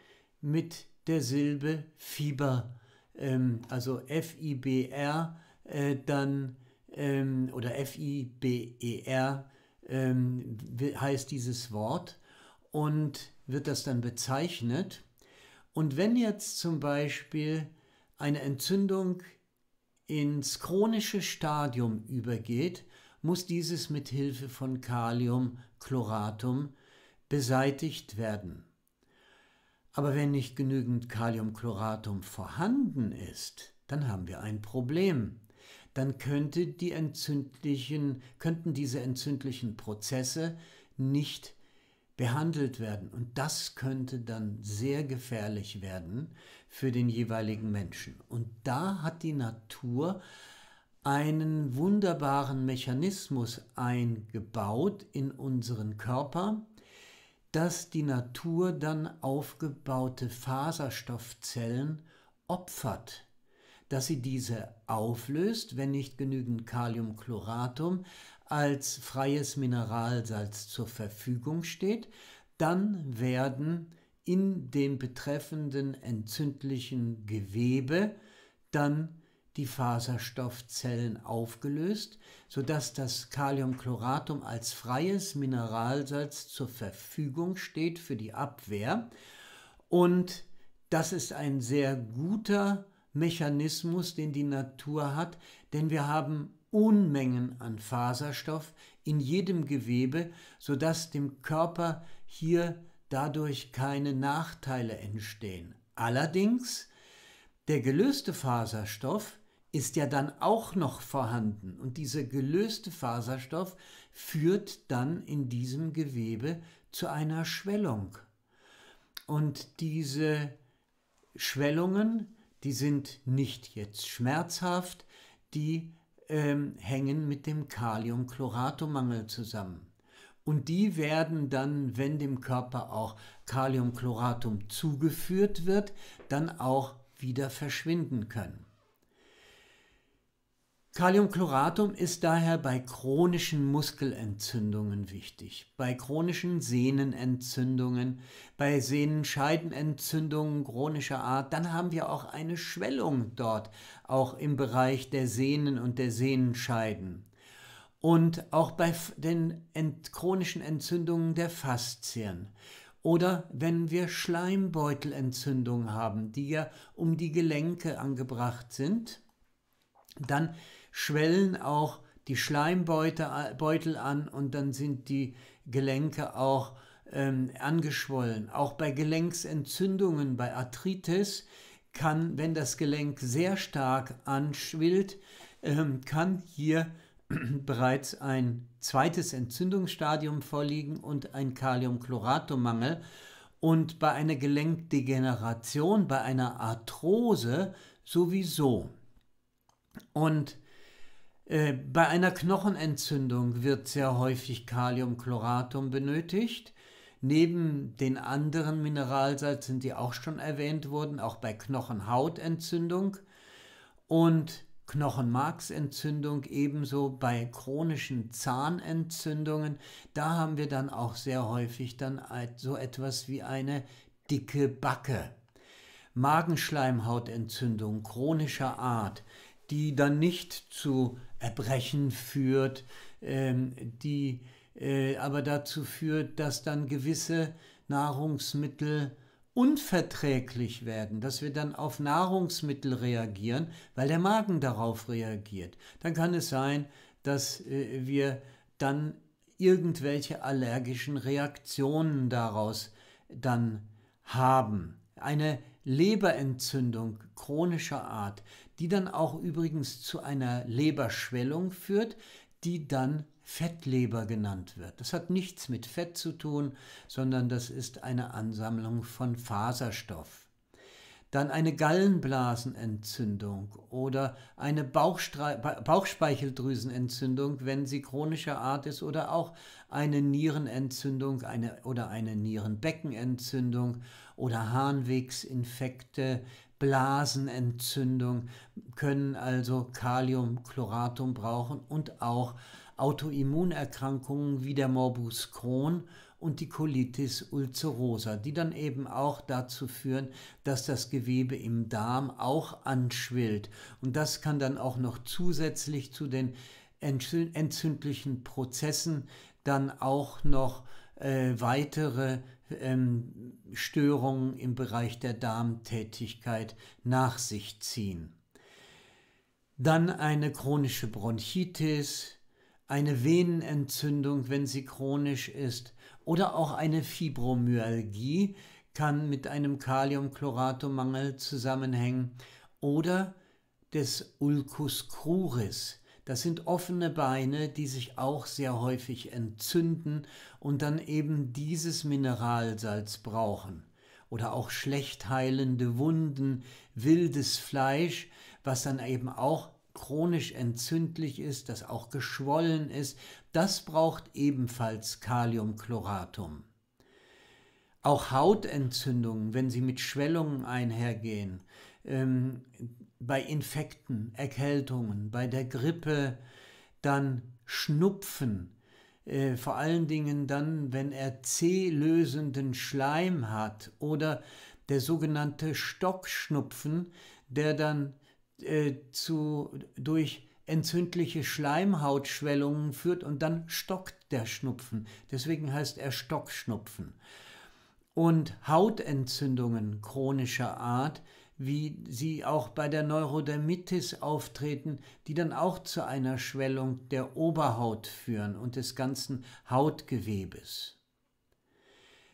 mit der Silbe Fieber, ähm, also F-I-B-R, äh, dann ähm, oder F-I-B-E-R ähm, heißt dieses Wort und wird das dann bezeichnet. Und wenn jetzt zum Beispiel eine Entzündung ins chronische Stadium übergeht, muss dieses mit Hilfe von Kaliumchloratum beseitigt werden. Aber wenn nicht genügend Kaliumchloratum vorhanden ist, dann haben wir ein Problem. Dann könnte die entzündlichen, könnten diese entzündlichen Prozesse nicht behandelt werden. Und das könnte dann sehr gefährlich werden, für den jeweiligen Menschen. Und da hat die Natur einen wunderbaren Mechanismus eingebaut in unseren Körper, dass die Natur dann aufgebaute Faserstoffzellen opfert, dass sie diese auflöst, wenn nicht genügend Kaliumchloratum als freies Mineralsalz zur Verfügung steht, dann werden in dem betreffenden entzündlichen Gewebe dann die Faserstoffzellen aufgelöst, sodass das Kaliumchloratum als freies Mineralsalz zur Verfügung steht für die Abwehr. Und das ist ein sehr guter Mechanismus, den die Natur hat, denn wir haben Unmengen an Faserstoff in jedem Gewebe, sodass dem Körper hier dadurch keine Nachteile entstehen. Allerdings, der gelöste Faserstoff ist ja dann auch noch vorhanden und dieser gelöste Faserstoff führt dann in diesem Gewebe zu einer Schwellung. Und diese Schwellungen, die sind nicht jetzt schmerzhaft, die ähm, hängen mit dem Kaliumchloratomangel zusammen. Und die werden dann, wenn dem Körper auch Kaliumchloratum zugeführt wird, dann auch wieder verschwinden können. Kaliumchloratum ist daher bei chronischen Muskelentzündungen wichtig, bei chronischen Sehnenentzündungen, bei Sehnenscheidenentzündungen chronischer Art. Dann haben wir auch eine Schwellung dort, auch im Bereich der Sehnen und der Sehnenscheiden und auch bei den ent chronischen Entzündungen der Faszien. Oder wenn wir Schleimbeutelentzündungen haben, die ja um die Gelenke angebracht sind, dann schwellen auch die Schleimbeutel äh, an und dann sind die Gelenke auch ähm, angeschwollen. Auch bei Gelenksentzündungen, bei Arthritis, kann, wenn das Gelenk sehr stark anschwillt, ähm, kann hier bereits ein zweites Entzündungsstadium vorliegen und ein Kaliumchloratomangel. Und bei einer Gelenkdegeneration, bei einer Arthrose sowieso. Und äh, bei einer Knochenentzündung wird sehr häufig Kaliumchloratum benötigt. Neben den anderen Mineralsalzen, die auch schon erwähnt wurden, auch bei Knochenhautentzündung. Und Knochenmarksentzündung, ebenso bei chronischen Zahnentzündungen. Da haben wir dann auch sehr häufig dann so etwas wie eine dicke Backe. Magenschleimhautentzündung chronischer Art, die dann nicht zu Erbrechen führt, ähm, die äh, aber dazu führt, dass dann gewisse Nahrungsmittel unverträglich werden, dass wir dann auf Nahrungsmittel reagieren, weil der Magen darauf reagiert. Dann kann es sein, dass äh, wir dann irgendwelche allergischen Reaktionen daraus dann haben. Eine Leberentzündung chronischer Art, die dann auch übrigens zu einer Leberschwellung führt, die dann Fettleber genannt wird. Das hat nichts mit Fett zu tun, sondern das ist eine Ansammlung von Faserstoff. Dann eine Gallenblasenentzündung oder eine Bauchstre Bauchspeicheldrüsenentzündung, wenn sie chronischer Art ist, oder auch eine Nierenentzündung eine, oder eine Nierenbeckenentzündung oder Harnwegsinfekte, Blasenentzündung, können also Kaliumchloratum brauchen und auch Autoimmunerkrankungen wie der Morbus Crohn und die Colitis ulcerosa, die dann eben auch dazu führen, dass das Gewebe im Darm auch anschwillt. Und das kann dann auch noch zusätzlich zu den entzündlichen Prozessen dann auch noch äh, weitere ähm, Störungen im Bereich der Darmtätigkeit nach sich ziehen. Dann eine chronische Bronchitis, eine Venenentzündung, wenn sie chronisch ist, oder auch eine Fibromyalgie kann mit einem Kaliumchloratomangel zusammenhängen oder des Ulcus cruris. Das sind offene Beine, die sich auch sehr häufig entzünden und dann eben dieses Mineralsalz brauchen. Oder auch schlecht heilende Wunden, wildes Fleisch, was dann eben auch chronisch entzündlich ist, das auch geschwollen ist, das braucht ebenfalls Kaliumchloratum. Auch Hautentzündungen, wenn sie mit Schwellungen einhergehen, ähm, bei Infekten, Erkältungen, bei der Grippe, dann Schnupfen, äh, vor allen Dingen dann, wenn er zählösenden Schleim hat oder der sogenannte Stockschnupfen, der dann äh, zu, durch entzündliche Schleimhautschwellungen führt und dann stockt der Schnupfen. Deswegen heißt er Stockschnupfen. Und Hautentzündungen chronischer Art, wie sie auch bei der Neurodermitis auftreten, die dann auch zu einer Schwellung der Oberhaut führen und des ganzen Hautgewebes.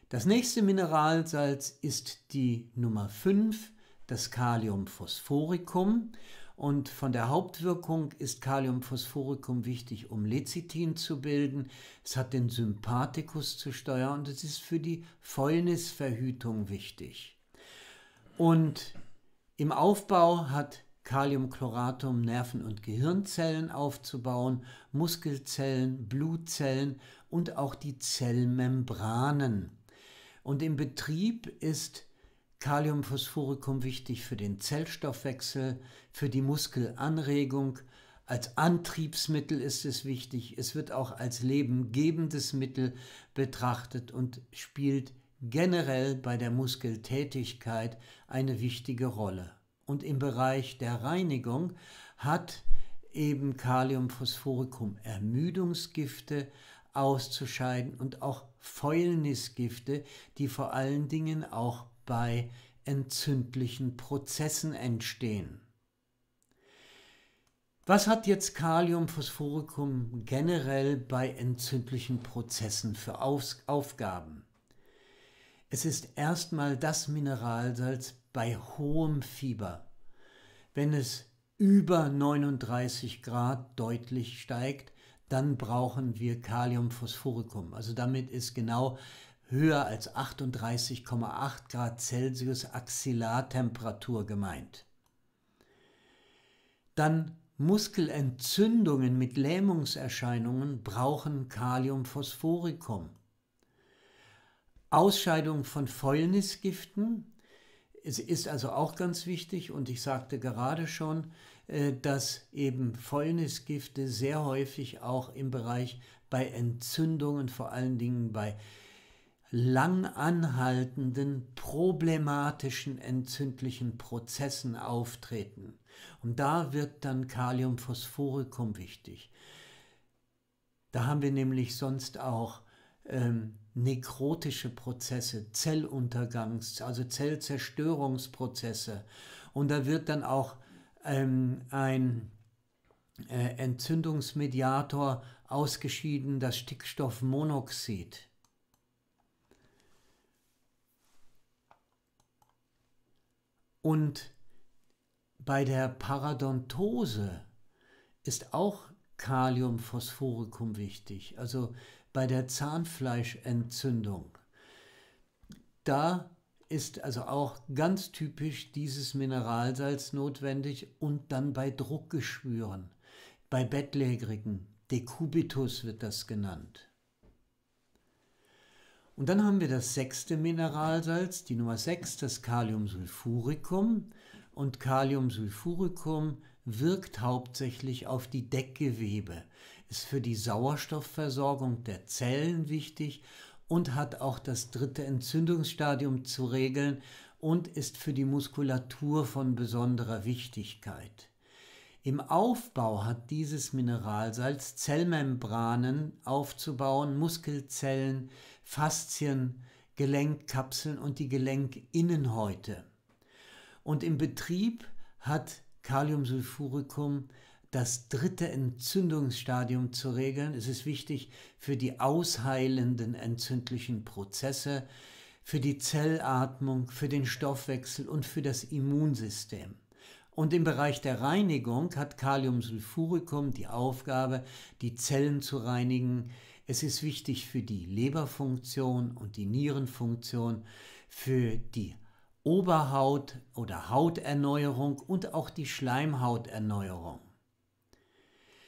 Das nächste Mineralsalz ist die Nummer 5, das Kaliumphosphoricum. Und von der Hauptwirkung ist Kaliumphosphoricum wichtig, um Lecithin zu bilden. Es hat den Sympathikus zu steuern und es ist für die Fäulnisverhütung wichtig. Und im Aufbau hat Kaliumchloratum Nerven- und Gehirnzellen aufzubauen, Muskelzellen, Blutzellen und auch die Zellmembranen. Und im Betrieb ist Kaliumphosphoricum wichtig für den Zellstoffwechsel, für die Muskelanregung. Als Antriebsmittel ist es wichtig. Es wird auch als lebengebendes Mittel betrachtet und spielt generell bei der Muskeltätigkeit eine wichtige Rolle. Und im Bereich der Reinigung hat eben Kaliumphosphoricum Ermüdungsgifte auszuscheiden und auch Fäulnisgifte, die vor allen Dingen auch bei entzündlichen Prozessen entstehen. Was hat jetzt Kaliumphosphoricum generell bei entzündlichen Prozessen für Aufgaben? Es ist erstmal das Mineralsalz bei hohem Fieber. Wenn es über 39 Grad deutlich steigt, dann brauchen wir Kaliumphosphoricum. Also damit ist genau höher als 38,8 Grad Celsius Axillartemperatur gemeint. Dann Muskelentzündungen mit Lähmungserscheinungen brauchen Kaliumphosphorikum. Ausscheidung von Fäulnisgiften ist also auch ganz wichtig und ich sagte gerade schon, äh, dass eben Fäulnisgifte sehr häufig auch im Bereich bei Entzündungen, vor allen Dingen bei äh, lang anhaltenden, problematischen entzündlichen Prozessen auftreten. Und da wird dann Kaliumphosphoricum wichtig. Da haben wir nämlich sonst auch ähm, nekrotische Prozesse, Zelluntergangs-, also Zellzerstörungsprozesse. Und da wird dann auch ähm, ein äh, Entzündungsmediator ausgeschieden, das Stickstoffmonoxid. Und bei der Paradontose ist auch Kalium wichtig, also bei der Zahnfleischentzündung. Da ist also auch ganz typisch dieses Mineralsalz notwendig und dann bei Druckgeschwüren, bei Bettlägerigen, Decubitus wird das genannt. Und dann haben wir das sechste Mineralsalz, die Nummer 6, das Kaliumsulfuricum. Und Kaliumsulfuricum wirkt hauptsächlich auf die Deckgewebe, ist für die Sauerstoffversorgung der Zellen wichtig und hat auch das dritte Entzündungsstadium zu regeln und ist für die Muskulatur von besonderer Wichtigkeit. Im Aufbau hat dieses Mineralsalz Zellmembranen aufzubauen, Muskelzellen, Faszien, Gelenkkapseln und die Gelenkinnenhäute. Und im Betrieb hat Kaliumsulfuricum das dritte Entzündungsstadium zu regeln. Es ist wichtig für die ausheilenden entzündlichen Prozesse, für die Zellatmung, für den Stoffwechsel und für das Immunsystem. Und im Bereich der Reinigung hat Kaliumsulfuricum die Aufgabe, die Zellen zu reinigen, es ist wichtig für die Leberfunktion und die Nierenfunktion, für die Oberhaut- oder Hauterneuerung und auch die Schleimhauterneuerung.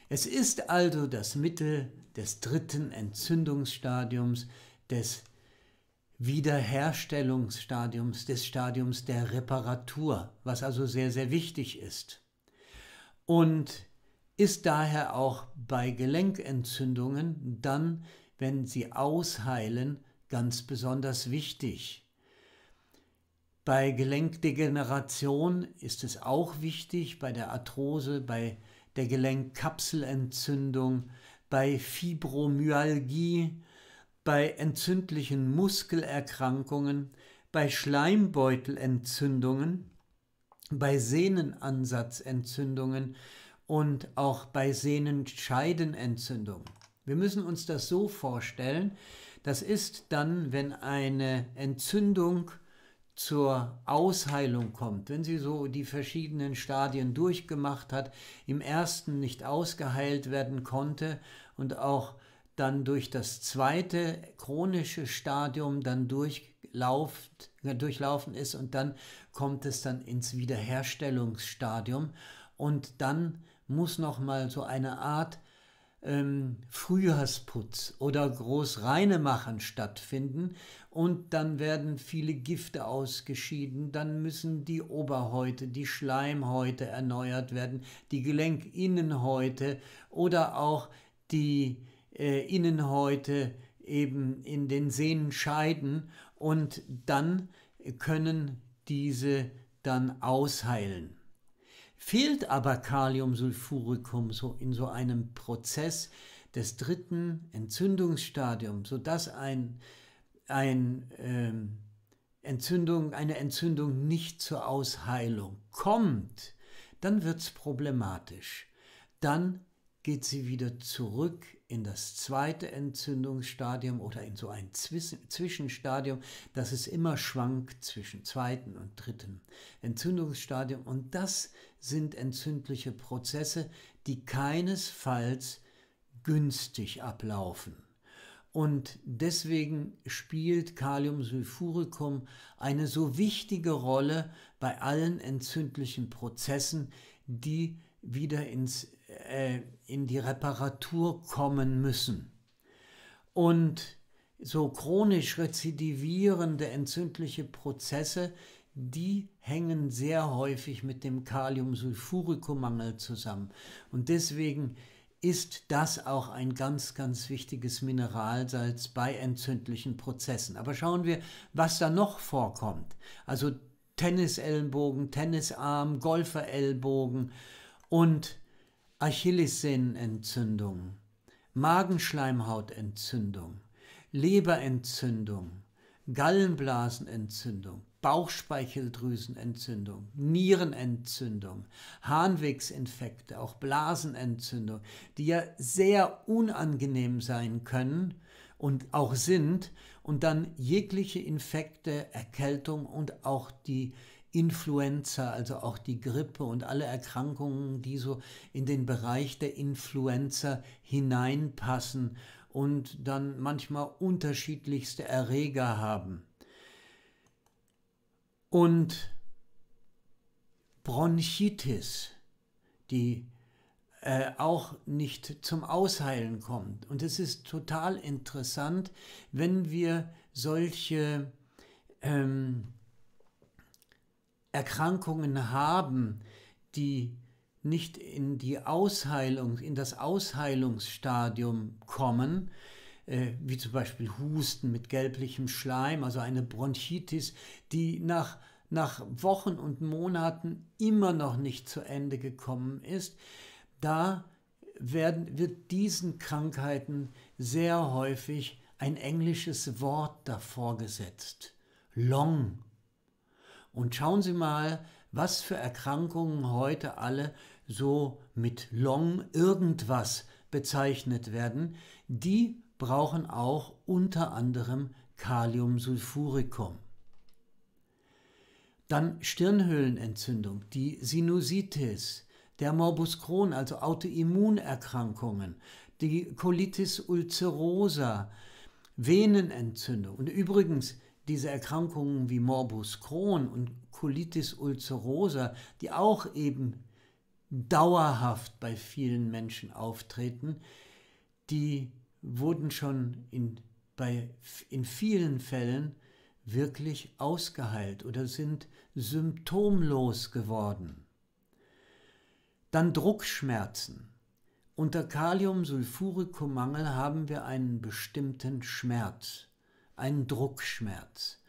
Es ist also das Mittel des dritten Entzündungsstadiums, des Wiederherstellungsstadiums, des Stadiums der Reparatur, was also sehr, sehr wichtig ist. Und ist daher auch bei Gelenkentzündungen dann, wenn sie ausheilen, ganz besonders wichtig. Bei Gelenkdegeneration ist es auch wichtig, bei der Arthrose, bei der Gelenkkapselentzündung, bei Fibromyalgie, bei entzündlichen Muskelerkrankungen, bei Schleimbeutelentzündungen, bei Sehnenansatzentzündungen, und auch bei Sehnenscheidenentzündung. Wir müssen uns das so vorstellen, das ist dann, wenn eine Entzündung zur Ausheilung kommt, wenn sie so die verschiedenen Stadien durchgemacht hat, im ersten nicht ausgeheilt werden konnte und auch dann durch das zweite chronische Stadium dann durchlaufen ist und dann kommt es dann ins Wiederherstellungsstadium und dann muss nochmal so eine Art ähm, Frühjahrsputz oder Großreinemachen stattfinden und dann werden viele Gifte ausgeschieden, dann müssen die Oberhäute, die Schleimhäute erneuert werden, die Gelenkinnenhäute oder auch die äh, Innenhäute eben in den Sehnen scheiden und dann können diese dann ausheilen. Fehlt aber Kaliumsulfuricum so in so einem Prozess des dritten Entzündungsstadiums, sodass ein, ein, ähm, Entzündung, eine Entzündung nicht zur Ausheilung kommt, dann wird es problematisch. Dann geht sie wieder zurück in das zweite Entzündungsstadium oder in so ein Zwischenstadium, dass es immer schwankt zwischen zweiten und dritten Entzündungsstadium und das sind entzündliche Prozesse, die keinesfalls günstig ablaufen. Und deswegen spielt Kaliumsulfuricum eine so wichtige Rolle bei allen entzündlichen Prozessen, die wieder ins, äh, in die Reparatur kommen müssen. Und so chronisch rezidivierende entzündliche Prozesse die hängen sehr häufig mit dem Kaliumsulfuricum-Mangel zusammen. Und deswegen ist das auch ein ganz, ganz wichtiges Mineralsalz bei entzündlichen Prozessen. Aber schauen wir, was da noch vorkommt. Also Tennisellenbogen, Tennisarm, Golferellbogen und Achillessehnenentzündung, Magenschleimhautentzündung, Leberentzündung, Gallenblasenentzündung, Bauchspeicheldrüsenentzündung, Nierenentzündung, Harnwegsinfekte, auch Blasenentzündung, die ja sehr unangenehm sein können und auch sind, und dann jegliche Infekte, Erkältung und auch die Influenza, also auch die Grippe und alle Erkrankungen, die so in den Bereich der Influenza hineinpassen und dann manchmal unterschiedlichste Erreger haben und Bronchitis, die äh, auch nicht zum Ausheilen kommt. Und es ist total interessant, wenn wir solche ähm, Erkrankungen haben, die nicht in die Ausheilung, in das Ausheilungsstadium kommen, äh, wie zum Beispiel Husten mit gelblichem Schleim, also eine Bronchitis, die nach, nach Wochen und Monaten immer noch nicht zu Ende gekommen ist, da werden, wird diesen Krankheiten sehr häufig ein englisches Wort davor gesetzt. Long. Und schauen Sie mal, was für Erkrankungen heute alle so mit Long irgendwas bezeichnet werden, die brauchen auch unter anderem Kaliumsulfuricum. Dann Stirnhöhlenentzündung, die Sinusitis, der Morbus Crohn, also Autoimmunerkrankungen, die Colitis ulcerosa, Venenentzündung. Und übrigens, diese Erkrankungen wie Morbus Crohn und Colitis ulcerosa, die auch eben dauerhaft bei vielen Menschen auftreten, die wurden schon in, bei, in vielen Fällen wirklich ausgeheilt oder sind symptomlos geworden. Dann Druckschmerzen. Unter Kaliumsulfuricum-Mangel haben wir einen bestimmten Schmerz, einen Druckschmerz.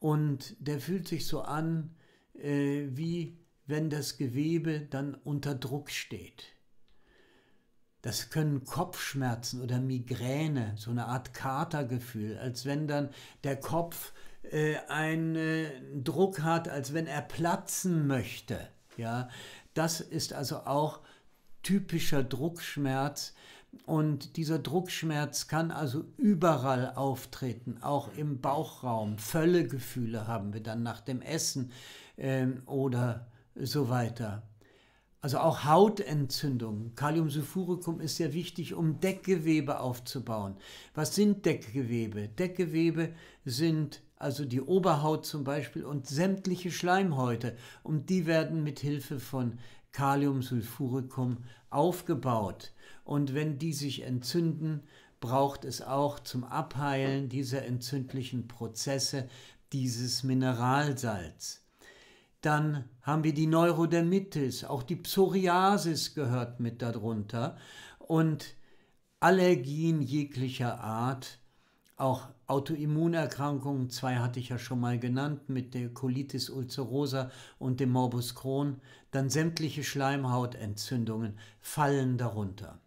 Und der fühlt sich so an, äh, wie wenn das Gewebe dann unter Druck steht. Das können Kopfschmerzen oder Migräne, so eine Art Katergefühl, als wenn dann der Kopf äh, einen äh, Druck hat, als wenn er platzen möchte. Ja, das ist also auch typischer Druckschmerz. Und dieser Druckschmerz kann also überall auftreten, auch im Bauchraum. Völlegefühle haben wir dann nach dem Essen ähm, oder so weiter. Also auch Hautentzündungen. Kaliumsulfuricum ist sehr wichtig, um Deckgewebe aufzubauen. Was sind Deckgewebe? Deckgewebe sind also die Oberhaut zum Beispiel und sämtliche Schleimhäute. Und die werden mit Hilfe von Kaliumsulfuricum aufgebaut. Und wenn die sich entzünden, braucht es auch zum Abheilen dieser entzündlichen Prozesse dieses Mineralsalz. Dann haben wir die Neurodermitis, auch die Psoriasis gehört mit darunter und Allergien jeglicher Art, auch Autoimmunerkrankungen, zwei hatte ich ja schon mal genannt, mit der Colitis ulcerosa und dem Morbus Crohn, dann sämtliche Schleimhautentzündungen fallen darunter.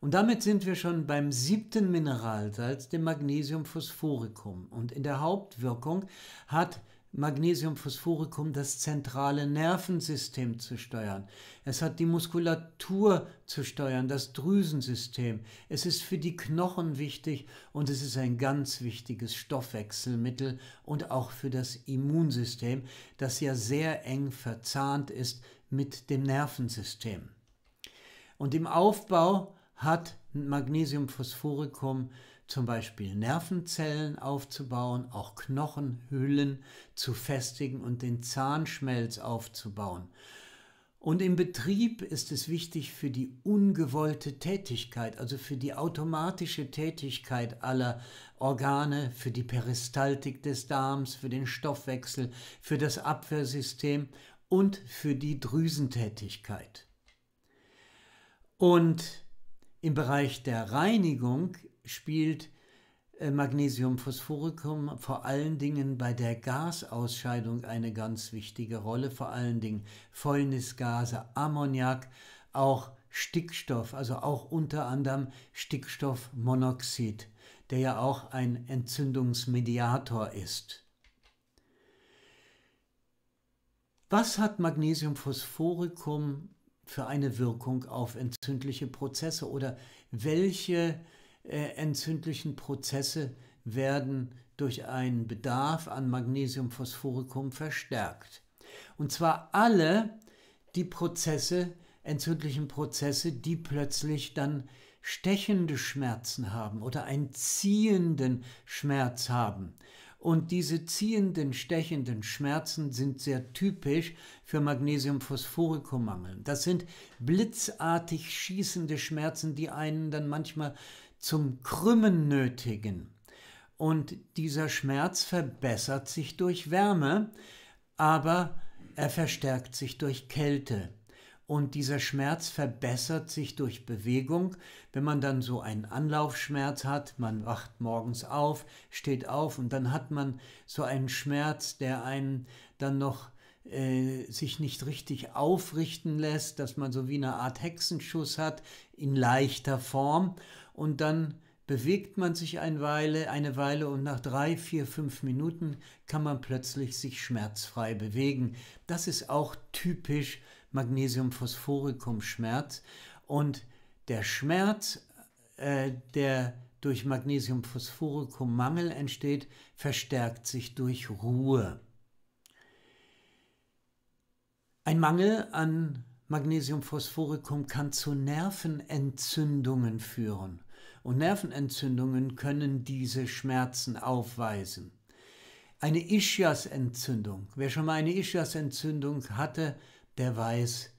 Und damit sind wir schon beim siebten Mineralsalz, dem Magnesiumphosphoricum. Und in der Hauptwirkung hat Magnesium Phosphoricum das zentrale Nervensystem zu steuern. Es hat die Muskulatur zu steuern, das Drüsensystem. Es ist für die Knochen wichtig und es ist ein ganz wichtiges Stoffwechselmittel und auch für das Immunsystem, das ja sehr eng verzahnt ist mit dem Nervensystem. Und im Aufbau hat Magnesium Phosphoricum zum Beispiel Nervenzellen aufzubauen, auch Knochenhüllen zu festigen und den Zahnschmelz aufzubauen. Und im Betrieb ist es wichtig für die ungewollte Tätigkeit, also für die automatische Tätigkeit aller Organe, für die Peristaltik des Darms, für den Stoffwechsel, für das Abwehrsystem und für die Drüsentätigkeit. Und im Bereich der Reinigung spielt äh, Magnesium Phosphoricum vor allen Dingen bei der Gasausscheidung eine ganz wichtige Rolle, vor allen Dingen Fäulnisgase, Ammoniak, auch Stickstoff, also auch unter anderem Stickstoffmonoxid, der ja auch ein Entzündungsmediator ist. Was hat Magnesium Phosphoricum für eine Wirkung auf entzündliche Prozesse oder welche äh, entzündlichen Prozesse werden durch einen Bedarf an Magnesium verstärkt. Und zwar alle die Prozesse, entzündlichen Prozesse, die plötzlich dann stechende Schmerzen haben oder einen ziehenden Schmerz haben. Und diese ziehenden, stechenden Schmerzen sind sehr typisch für Magnesiumphosphorikummangel. Das sind blitzartig schießende Schmerzen, die einen dann manchmal zum Krümmen nötigen. Und dieser Schmerz verbessert sich durch Wärme, aber er verstärkt sich durch Kälte. Und dieser Schmerz verbessert sich durch Bewegung. Wenn man dann so einen Anlaufschmerz hat, man wacht morgens auf, steht auf und dann hat man so einen Schmerz, der einen dann noch äh, sich nicht richtig aufrichten lässt, dass man so wie eine Art Hexenschuss hat in leichter Form und dann bewegt man sich eine Weile, eine Weile und nach drei, vier, fünf Minuten kann man plötzlich sich schmerzfrei bewegen. Das ist auch typisch Magnesiumphosphoricum-Schmerz und der Schmerz, äh, der durch Magnesiumphosphoricum-Mangel entsteht, verstärkt sich durch Ruhe. Ein Mangel an Magnesium kann zu Nervenentzündungen führen. Und Nervenentzündungen können diese Schmerzen aufweisen. Eine Ischiasentzündung. Wer schon mal eine Ischiasentzündung hatte, der weiß,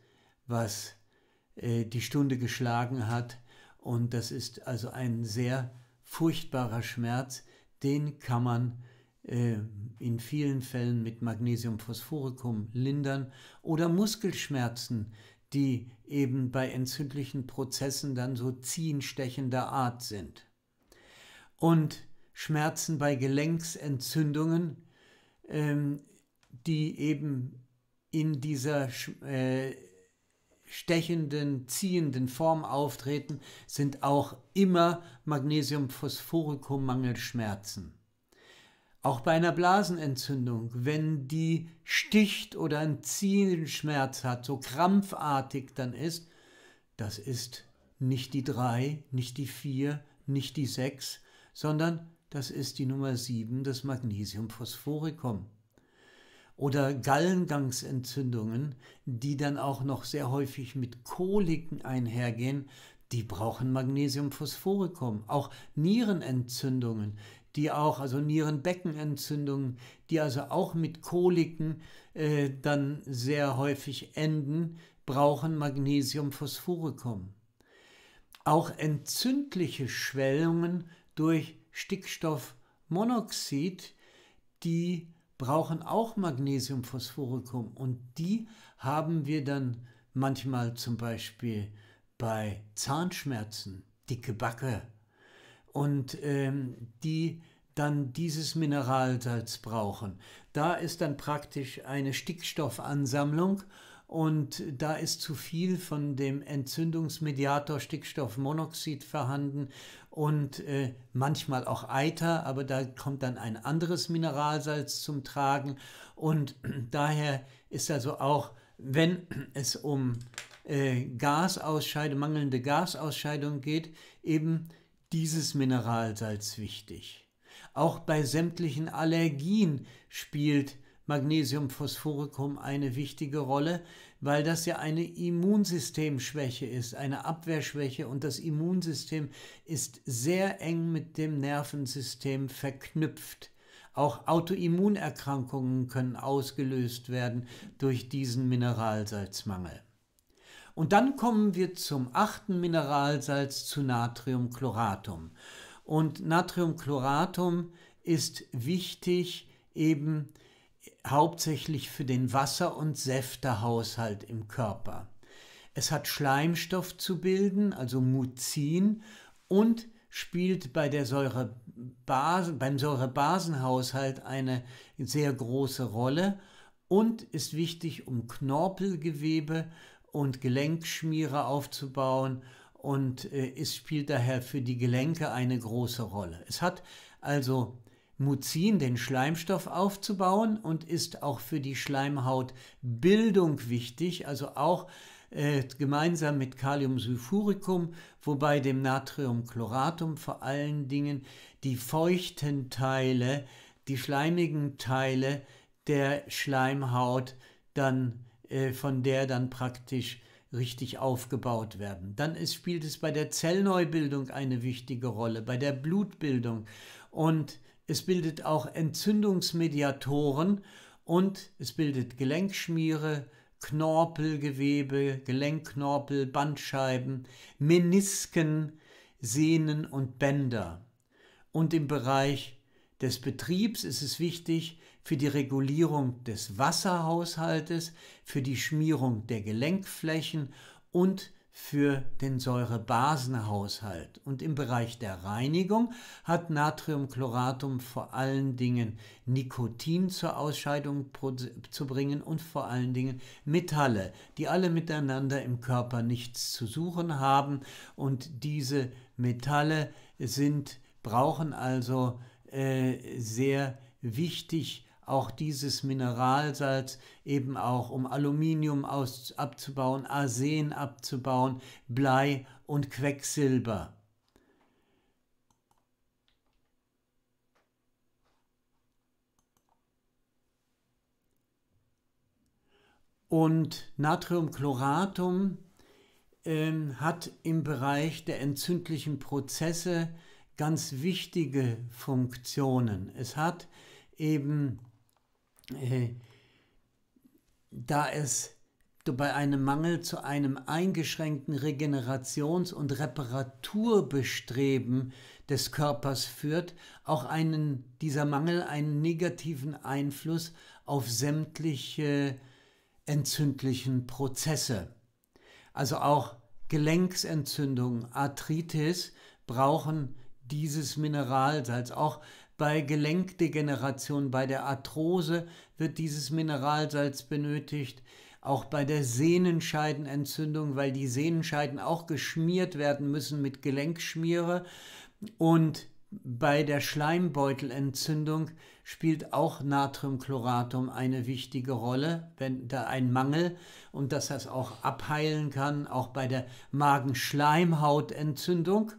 was äh, die Stunde geschlagen hat. Und das ist also ein sehr furchtbarer Schmerz. Den kann man äh, in vielen Fällen mit Magnesiumphosphoricum lindern oder Muskelschmerzen, die eben bei entzündlichen Prozessen dann so ziehenstechender Art sind. Und Schmerzen bei Gelenksentzündungen, ähm, die eben in dieser äh, stechenden, ziehenden Form auftreten, sind auch immer Magnesiumphosphoricum-Mangelschmerzen. Auch bei einer Blasenentzündung, wenn die sticht oder einen ziehenden hat, so krampfartig dann ist, das ist nicht die 3, nicht die 4, nicht die 6, sondern das ist die Nummer 7, das Magnesiumphosphoricum. Oder Gallengangsentzündungen, die dann auch noch sehr häufig mit Koliken einhergehen, die brauchen Magnesiumphosphoricum. Auch Nierenentzündungen, die auch, also Nierenbeckenentzündungen, die also auch mit Koliken äh, dann sehr häufig enden, brauchen Magnesiumphosphoricum. Auch entzündliche Schwellungen durch Stickstoffmonoxid, die brauchen auch Magnesiumphosphoricum und die haben wir dann manchmal zum Beispiel bei Zahnschmerzen, dicke Backe, und ähm, die dann dieses Mineralsalz brauchen. Da ist dann praktisch eine Stickstoffansammlung und da ist zu viel von dem Entzündungsmediator Stickstoffmonoxid vorhanden und äh, manchmal auch Eiter, aber da kommt dann ein anderes Mineralsalz zum Tragen und daher ist also auch, wenn es um äh, Gasausscheidung, mangelnde Gasausscheidung geht, eben dieses Mineralsalz wichtig. Auch bei sämtlichen Allergien spielt Magnesium eine wichtige Rolle, weil das ja eine Immunsystemschwäche ist, eine Abwehrschwäche und das Immunsystem ist sehr eng mit dem Nervensystem verknüpft. Auch Autoimmunerkrankungen können ausgelöst werden durch diesen Mineralsalzmangel. Und dann kommen wir zum achten Mineralsalz zu Natriumchloratum. Und Natriumchloratum ist wichtig eben hauptsächlich für den Wasser- und Säftehaushalt im Körper. Es hat Schleimstoff zu bilden, also Muzin, und spielt bei der Säurebasen, beim Säurebasenhaushalt eine sehr große Rolle und ist wichtig, um Knorpelgewebe und Gelenkschmiere aufzubauen und äh, es spielt daher für die Gelenke eine große Rolle. Es hat also Muzin, den Schleimstoff, aufzubauen und ist auch für die Schleimhautbildung wichtig, also auch äh, gemeinsam mit Kaliumsulfuricum, wobei dem Natriumchloratum vor allen Dingen die feuchten Teile, die schleimigen Teile der Schleimhaut dann äh, von der dann praktisch richtig aufgebaut werden. Dann ist, spielt es bei der Zellneubildung eine wichtige Rolle, bei der Blutbildung und es bildet auch Entzündungsmediatoren und es bildet Gelenkschmiere, Knorpelgewebe, Gelenkknorpel, Bandscheiben, Menisken, Sehnen und Bänder. Und im Bereich des Betriebs ist es wichtig, für die Regulierung des Wasserhaushaltes, für die Schmierung der Gelenkflächen und für den Säurebasenhaushalt. Und im Bereich der Reinigung hat Natriumchloratum vor allen Dingen Nikotin zur Ausscheidung zu bringen und vor allen Dingen Metalle, die alle miteinander im Körper nichts zu suchen haben. Und diese Metalle sind, brauchen also äh, sehr wichtig auch dieses Mineralsalz eben auch, um Aluminium aus, abzubauen, Arsen abzubauen, Blei und Quecksilber. Und Natriumchloratum äh, hat im Bereich der entzündlichen Prozesse ganz wichtige Funktionen. Es hat eben äh, da es bei einem Mangel zu einem eingeschränkten Regenerations- und Reparaturbestreben des Körpers führt, auch einen, dieser Mangel einen negativen Einfluss auf sämtliche entzündlichen Prozesse. Also auch Gelenksentzündungen, Arthritis brauchen dieses Mineralsalz, auch bei Gelenkdegeneration, bei der Arthrose wird dieses Mineralsalz benötigt. Auch bei der Sehnenscheidenentzündung, weil die Sehnenscheiden auch geschmiert werden müssen mit Gelenkschmiere. Und bei der Schleimbeutelentzündung spielt auch Natriumchloratum eine wichtige Rolle, wenn da ein Mangel und dass das auch abheilen kann, auch bei der Magenschleimhautentzündung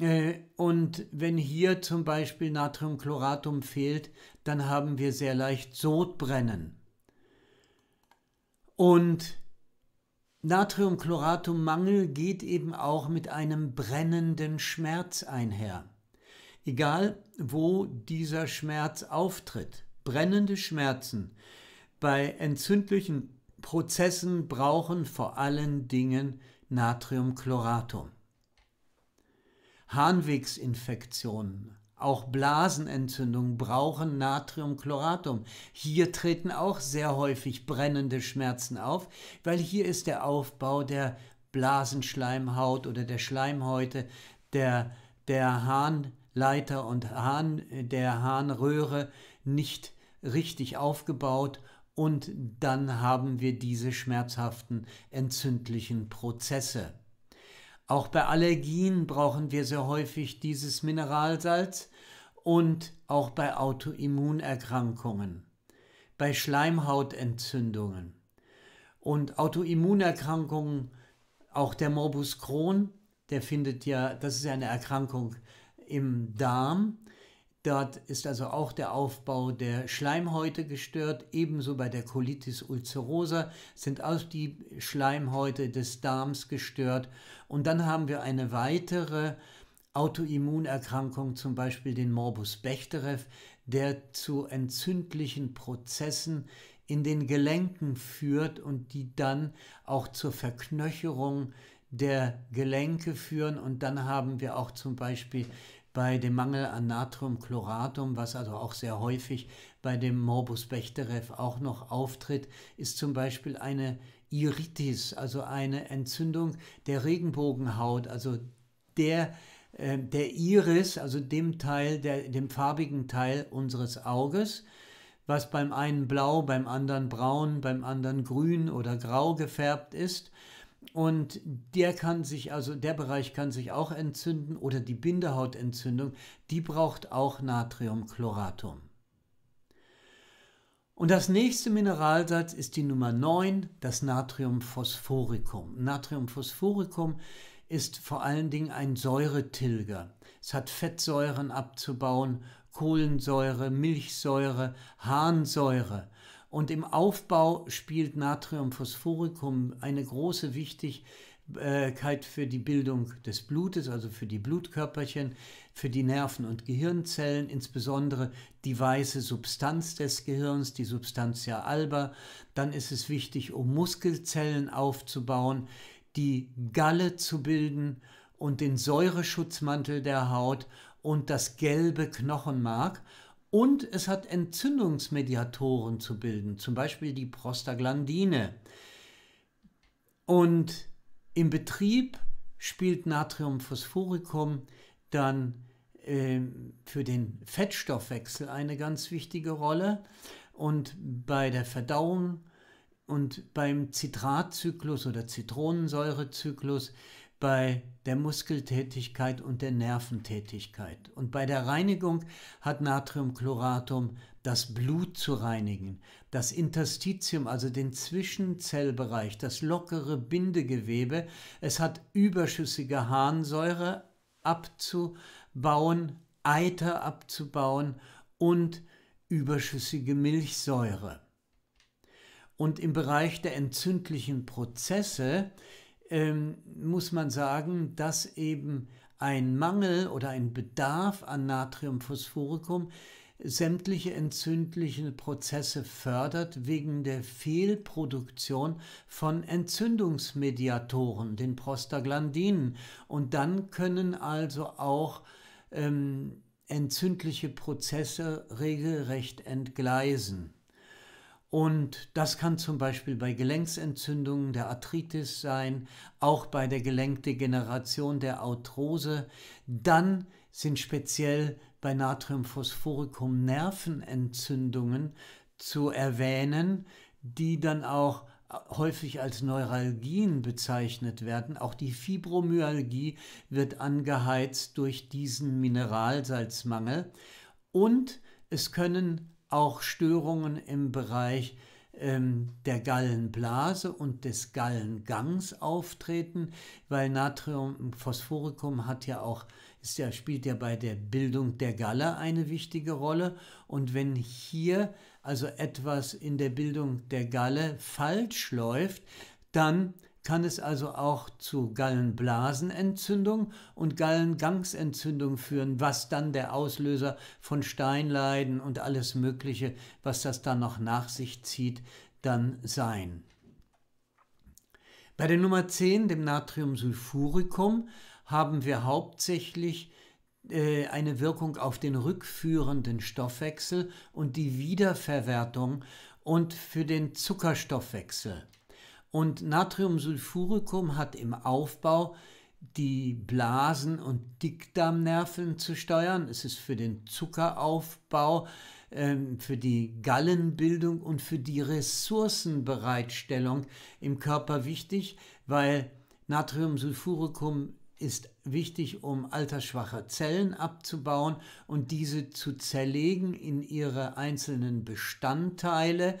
äh, und wenn hier zum Beispiel Natriumchloratum fehlt, dann haben wir sehr leicht Sodbrennen. Und Natriumchloratummangel geht eben auch mit einem brennenden Schmerz einher. Egal, wo dieser Schmerz auftritt. Brennende Schmerzen bei entzündlichen Prozessen brauchen vor allen Dingen Natriumchloratum. Harnwegsinfektionen, auch Blasenentzündungen brauchen Natriumchloratum. Hier treten auch sehr häufig brennende Schmerzen auf, weil hier ist der Aufbau der Blasenschleimhaut oder der Schleimhäute, der, der Harnleiter und Harn, der Harnröhre nicht richtig aufgebaut und dann haben wir diese schmerzhaften entzündlichen Prozesse. Auch bei Allergien brauchen wir sehr häufig dieses Mineralsalz und auch bei Autoimmunerkrankungen, bei Schleimhautentzündungen. Und Autoimmunerkrankungen, auch der Morbus Crohn, der findet ja, das ist ja eine Erkrankung im Darm Dort ist also auch der Aufbau der Schleimhäute gestört. Ebenso bei der Colitis ulcerosa sind auch die Schleimhäute des Darms gestört. Und dann haben wir eine weitere Autoimmunerkrankung, zum Beispiel den Morbus Bechterew, der zu entzündlichen Prozessen in den Gelenken führt und die dann auch zur Verknöcherung der Gelenke führen. Und dann haben wir auch zum Beispiel bei dem Mangel an Natriumchloratum, was also auch sehr häufig bei dem Morbus Bechterew auch noch auftritt, ist zum Beispiel eine Iritis, also eine Entzündung der Regenbogenhaut, also der äh, der Iris, also dem Teil, der, dem farbigen Teil unseres Auges, was beim einen blau, beim anderen braun, beim anderen grün oder grau gefärbt ist und der kann sich, also der Bereich kann sich auch entzünden oder die Bindehautentzündung, die braucht auch Natriumchloratum. Und das nächste Mineralsatz ist die Nummer 9, das Natriumphosphoricum. Natriumphosphoricum ist vor allen Dingen ein Säuretilger. Es hat Fettsäuren abzubauen, Kohlensäure, Milchsäure, Harnsäure. Und im Aufbau spielt Natriumphosphoricum eine große Wichtigkeit äh, für die Bildung des Blutes, also für die Blutkörperchen, für die Nerven- und Gehirnzellen, insbesondere die weiße Substanz des Gehirns, die Substantia alba. Dann ist es wichtig, um Muskelzellen aufzubauen, die Galle zu bilden und den Säureschutzmantel der Haut und das gelbe Knochenmark. Und es hat Entzündungsmediatoren zu bilden, zum Beispiel die Prostaglandine. Und im Betrieb spielt Natriumphosphoricum dann äh, für den Fettstoffwechsel eine ganz wichtige Rolle und bei der Verdauung und beim Zitratzyklus oder Zitronensäurezyklus bei der Muskeltätigkeit und der Nerventätigkeit. Und bei der Reinigung hat Natriumchloratum das Blut zu reinigen, das Interstitium, also den Zwischenzellbereich, das lockere Bindegewebe. Es hat überschüssige Harnsäure abzubauen, Eiter abzubauen und überschüssige Milchsäure. Und im Bereich der entzündlichen Prozesse ähm, muss man sagen, dass eben ein Mangel oder ein Bedarf an Natriumphosphoricum sämtliche entzündlichen Prozesse fördert wegen der Fehlproduktion von Entzündungsmediatoren, den Prostaglandinen. Und dann können also auch ähm, entzündliche Prozesse regelrecht entgleisen. Und das kann zum Beispiel bei Gelenksentzündungen der Arthritis sein, auch bei der Gelenkdegeneration der Arthrose. Dann sind speziell bei Natriumphosphoricum Nervenentzündungen zu erwähnen, die dann auch häufig als Neuralgien bezeichnet werden. Auch die Fibromyalgie wird angeheizt durch diesen Mineralsalzmangel. Und es können auch Störungen im Bereich ähm, der Gallenblase und des Gallengangs auftreten, weil Natrium hat ja auch ist ja, spielt ja bei der Bildung der Galle eine wichtige Rolle und wenn hier also etwas in der Bildung der Galle falsch läuft, dann kann es also auch zu Gallenblasenentzündung und Gallengangsentzündung führen, was dann der Auslöser von Steinleiden und alles Mögliche, was das dann noch nach sich zieht, dann sein. Bei der Nummer 10, dem Natriumsulfuricum, haben wir hauptsächlich äh, eine Wirkung auf den rückführenden Stoffwechsel und die Wiederverwertung und für den Zuckerstoffwechsel. Und Natriumsulfuricum hat im Aufbau die Blasen- und Dickdarmnerven zu steuern. Es ist für den Zuckeraufbau, ähm, für die Gallenbildung und für die Ressourcenbereitstellung im Körper wichtig, weil Natriumsulfuricum ist wichtig, um altersschwache Zellen abzubauen und diese zu zerlegen in ihre einzelnen Bestandteile.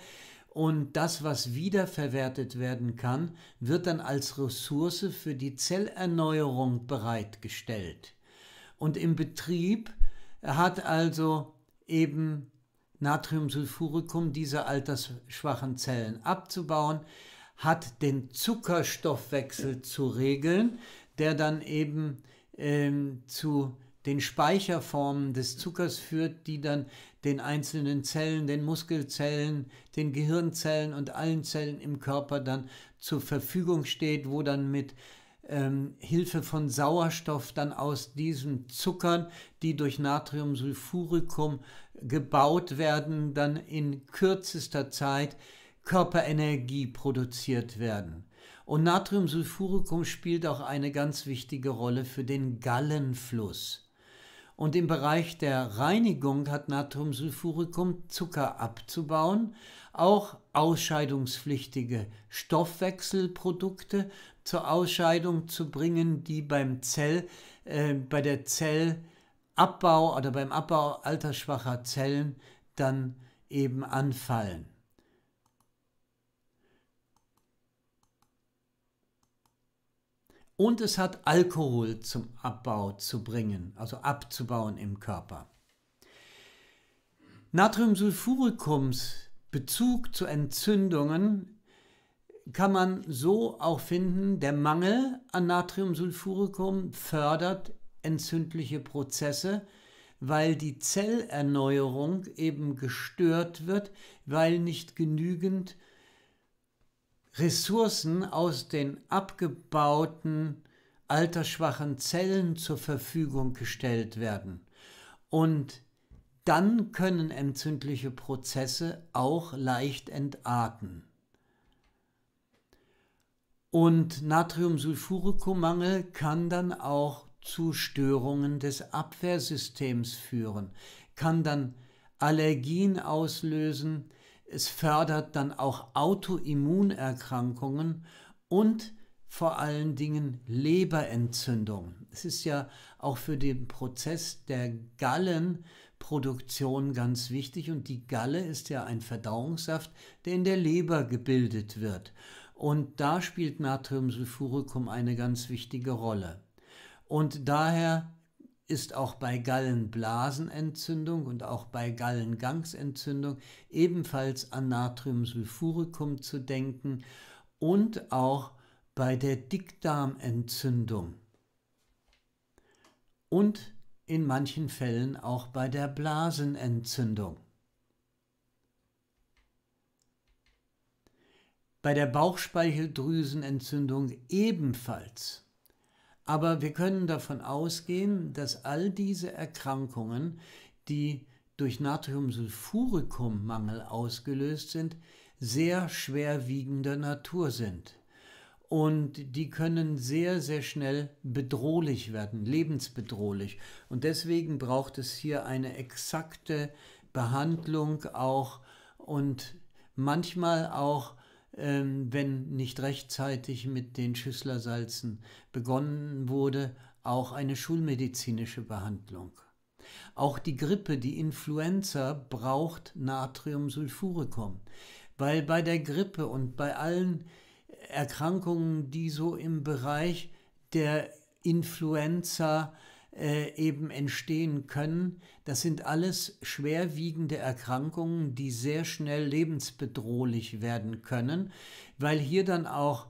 Und das, was wiederverwertet werden kann, wird dann als Ressource für die Zellerneuerung bereitgestellt. Und im Betrieb hat also eben Natriumsulfuricum diese altersschwachen Zellen abzubauen, hat den Zuckerstoffwechsel zu regeln, der dann eben ähm, zu den Speicherformen des Zuckers führt, die dann den einzelnen Zellen, den Muskelzellen, den Gehirnzellen und allen Zellen im Körper dann zur Verfügung steht, wo dann mit ähm, Hilfe von Sauerstoff dann aus diesen Zuckern, die durch Natriumsulfuricum gebaut werden, dann in kürzester Zeit Körperenergie produziert werden. Und Natriumsulfuricum spielt auch eine ganz wichtige Rolle für den Gallenfluss. Und im Bereich der Reinigung hat Natriumsulfuricum Zucker abzubauen, auch ausscheidungspflichtige Stoffwechselprodukte zur Ausscheidung zu bringen, die beim Zell, äh, bei der Zellabbau oder beim Abbau altersschwacher Zellen dann eben anfallen. und es hat Alkohol zum Abbau zu bringen, also abzubauen im Körper. Natriumsulfuricums Bezug zu Entzündungen kann man so auch finden, der Mangel an Natriumsulfuricum fördert entzündliche Prozesse, weil die Zellerneuerung eben gestört wird, weil nicht genügend Ressourcen aus den abgebauten, altersschwachen Zellen zur Verfügung gestellt werden. Und dann können entzündliche Prozesse auch leicht entarten. Und Natriumsulfuricum-Mangel kann dann auch zu Störungen des Abwehrsystems führen, kann dann Allergien auslösen, es fördert dann auch Autoimmunerkrankungen und vor allen Dingen Leberentzündungen. Es ist ja auch für den Prozess der Gallenproduktion ganz wichtig und die Galle ist ja ein Verdauungssaft, der in der Leber gebildet wird. Und da spielt Natriumsulfuricum eine ganz wichtige Rolle. Und daher ist auch bei Gallenblasenentzündung und auch bei Gallengangsentzündung ebenfalls an Natriumsulfuricum zu denken und auch bei der Dickdarmentzündung und in manchen Fällen auch bei der Blasenentzündung. Bei der Bauchspeicheldrüsenentzündung ebenfalls. Aber wir können davon ausgehen, dass all diese Erkrankungen, die durch Natriumsulfuricum-Mangel ausgelöst sind, sehr schwerwiegender Natur sind. Und die können sehr, sehr schnell bedrohlich werden, lebensbedrohlich. Und deswegen braucht es hier eine exakte Behandlung auch und manchmal auch ähm, wenn nicht rechtzeitig mit den Schüsslersalzen begonnen wurde, auch eine schulmedizinische Behandlung. Auch die Grippe, die Influenza braucht Natriumsulfuricum, weil bei der Grippe und bei allen Erkrankungen, die so im Bereich der Influenza äh, eben entstehen können. Das sind alles schwerwiegende Erkrankungen, die sehr schnell lebensbedrohlich werden können, weil hier dann auch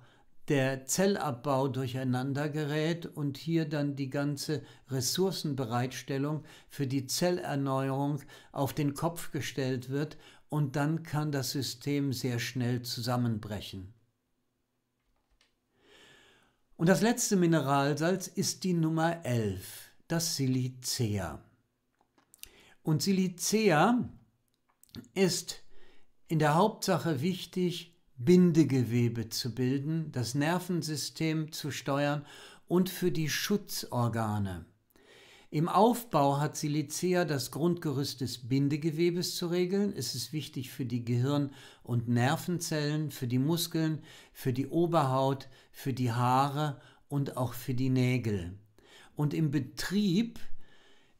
der Zellabbau durcheinander gerät und hier dann die ganze Ressourcenbereitstellung für die Zellerneuerung auf den Kopf gestellt wird und dann kann das System sehr schnell zusammenbrechen. Und das letzte Mineralsalz ist die Nummer 11 das Silicea. Und Silicea ist in der Hauptsache wichtig, Bindegewebe zu bilden, das Nervensystem zu steuern und für die Schutzorgane. Im Aufbau hat Silicea das Grundgerüst des Bindegewebes zu regeln. Es ist wichtig für die Gehirn- und Nervenzellen, für die Muskeln, für die Oberhaut, für die Haare und auch für die Nägel. Und im Betrieb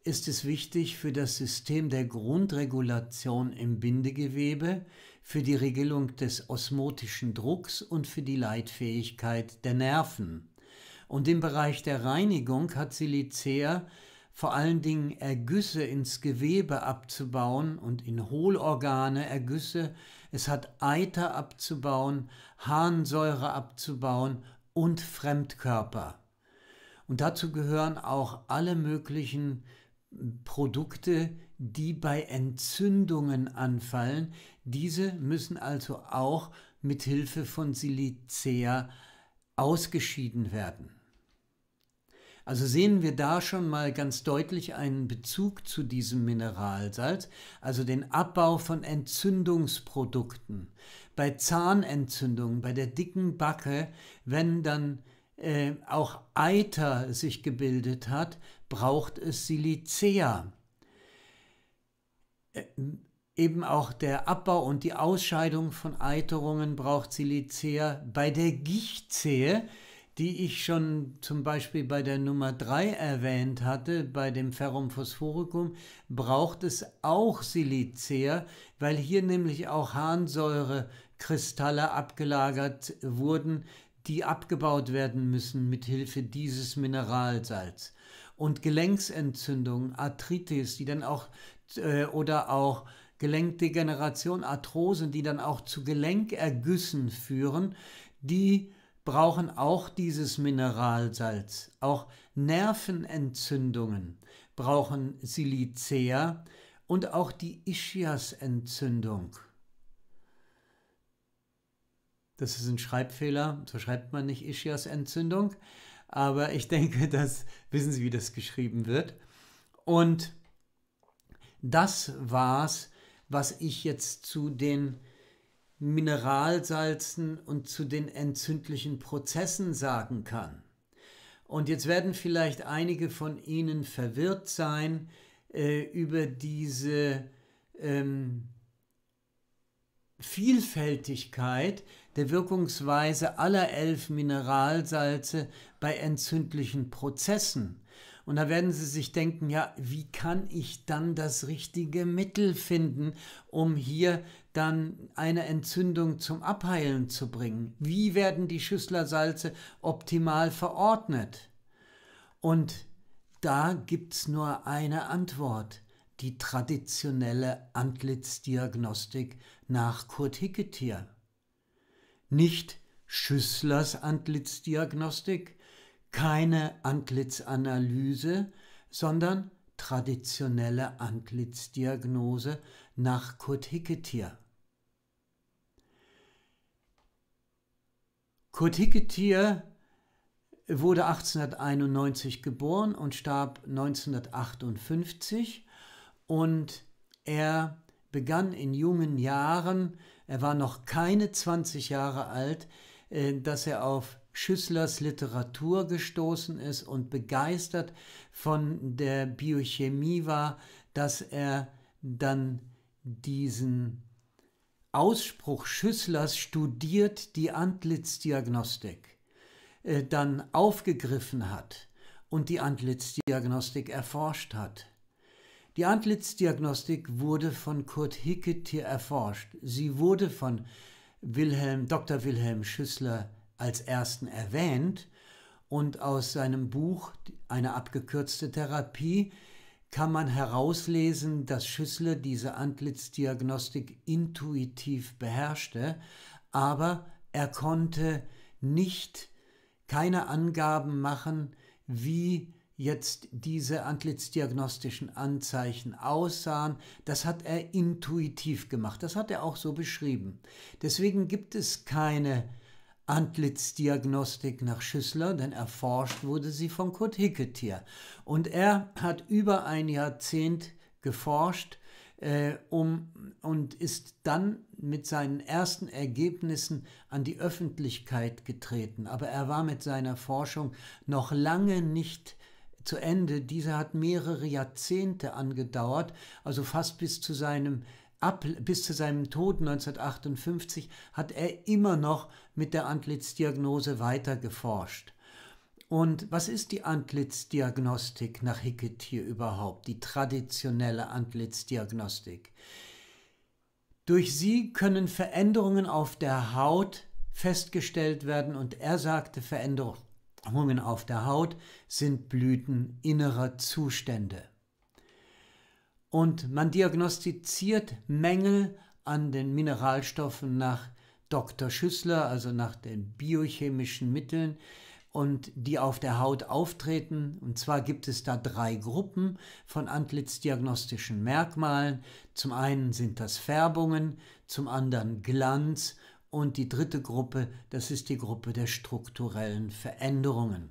ist es wichtig für das System der Grundregulation im Bindegewebe, für die Regelung des osmotischen Drucks und für die Leitfähigkeit der Nerven. Und im Bereich der Reinigung hat Silicea vor allen Dingen Ergüsse ins Gewebe abzubauen und in Hohlorgane Ergüsse. Es hat Eiter abzubauen, Harnsäure abzubauen und Fremdkörper. Und dazu gehören auch alle möglichen Produkte, die bei Entzündungen anfallen. Diese müssen also auch mit Hilfe von Silicea ausgeschieden werden. Also sehen wir da schon mal ganz deutlich einen Bezug zu diesem Mineralsalz, also den Abbau von Entzündungsprodukten. Bei Zahnentzündungen, bei der dicken Backe, wenn dann äh, auch Eiter sich gebildet hat, braucht es Silicea. Äh, eben auch der Abbau und die Ausscheidung von Eiterungen braucht Silicea. Bei der Gichtzehe, die ich schon zum Beispiel bei der Nummer 3 erwähnt hatte, bei dem Ferrum phosphoricum, braucht es auch Silicea, weil hier nämlich auch Harnsäurekristalle abgelagert wurden, die abgebaut werden müssen mit Hilfe dieses Mineralsalz. Und Gelenksentzündungen, Arthritis, die dann auch äh, oder auch Gelenkdegeneration, Arthrosen, die dann auch zu Gelenkergüssen führen, die brauchen auch dieses Mineralsalz. Auch Nervenentzündungen brauchen Silicea und auch die Ischiasentzündung das ist ein Schreibfehler, so schreibt man nicht Ischias-Entzündung. Aber ich denke, das wissen Sie, wie das geschrieben wird. Und das war's, was ich jetzt zu den Mineralsalzen und zu den entzündlichen Prozessen sagen kann. Und jetzt werden vielleicht einige von Ihnen verwirrt sein äh, über diese ähm, Vielfältigkeit der Wirkungsweise aller elf Mineralsalze bei entzündlichen Prozessen. Und da werden Sie sich denken, ja, wie kann ich dann das richtige Mittel finden, um hier dann eine Entzündung zum Abheilen zu bringen? Wie werden die Schüsslersalze optimal verordnet? Und da gibt es nur eine Antwort, die traditionelle Antlitzdiagnostik nach Kurt Hicketier. Nicht Schüsslers Antlitzdiagnostik, keine Antlitzanalyse, sondern traditionelle Antlitzdiagnose nach Kurt Hicketier. Kurt Hicketier wurde 1891 geboren und starb 1958 und er begann in jungen Jahren, er war noch keine 20 Jahre alt, äh, dass er auf Schüsslers Literatur gestoßen ist und begeistert von der Biochemie war, dass er dann diesen Ausspruch Schüsslers studiert die Antlitzdiagnostik äh, dann aufgegriffen hat und die Antlitzdiagnostik erforscht hat die Antlitzdiagnostik wurde von Kurt Hickett hier erforscht. Sie wurde von Wilhelm, Dr. Wilhelm Schüssler als ersten erwähnt und aus seinem Buch Eine abgekürzte Therapie kann man herauslesen, dass Schüssler diese Antlitzdiagnostik intuitiv beherrschte, aber er konnte nicht keine Angaben machen, wie jetzt diese antlitzdiagnostischen Anzeichen aussahen, das hat er intuitiv gemacht. Das hat er auch so beschrieben. Deswegen gibt es keine Antlitzdiagnostik nach Schüssler, denn erforscht wurde sie von Kurt Hicketier. Und er hat über ein Jahrzehnt geforscht äh, um, und ist dann mit seinen ersten Ergebnissen an die Öffentlichkeit getreten. Aber er war mit seiner Forschung noch lange nicht zu Ende. Dieser hat mehrere Jahrzehnte angedauert, also fast bis zu seinem Ab, bis zu seinem Tod 1958 hat er immer noch mit der Antlitzdiagnose weiter geforscht. Und was ist die Antlitzdiagnostik nach Hickett hier überhaupt, die traditionelle Antlitzdiagnostik? Durch sie können Veränderungen auf der Haut festgestellt werden und er sagte, Veränderungen Veränderungen auf der Haut sind Blüten innerer Zustände. Und man diagnostiziert Mängel an den Mineralstoffen nach Dr. Schüssler, also nach den biochemischen Mitteln, und die auf der Haut auftreten. Und zwar gibt es da drei Gruppen von antlitzdiagnostischen Merkmalen. Zum einen sind das Färbungen, zum anderen Glanz und die dritte Gruppe, das ist die Gruppe der strukturellen Veränderungen.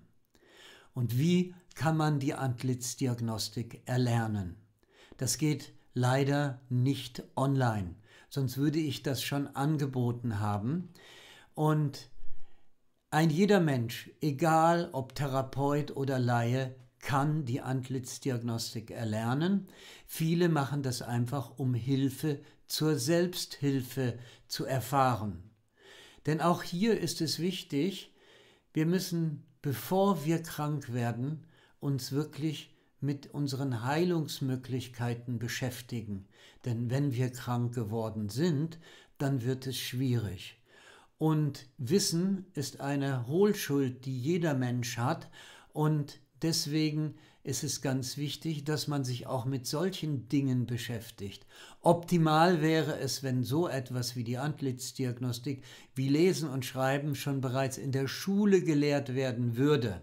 Und wie kann man die Antlitzdiagnostik erlernen? Das geht leider nicht online, sonst würde ich das schon angeboten haben. Und ein jeder Mensch, egal ob Therapeut oder Laie, kann die Antlitzdiagnostik erlernen. Viele machen das einfach, um Hilfe zur Selbsthilfe zu erfahren. Denn auch hier ist es wichtig, wir müssen, bevor wir krank werden, uns wirklich mit unseren Heilungsmöglichkeiten beschäftigen. Denn wenn wir krank geworden sind, dann wird es schwierig. Und Wissen ist eine Hohlschuld, die jeder Mensch hat. Und deswegen ist es ganz wichtig, dass man sich auch mit solchen Dingen beschäftigt. Optimal wäre es, wenn so etwas wie die Antlitzdiagnostik, wie Lesen und Schreiben schon bereits in der Schule gelehrt werden würde.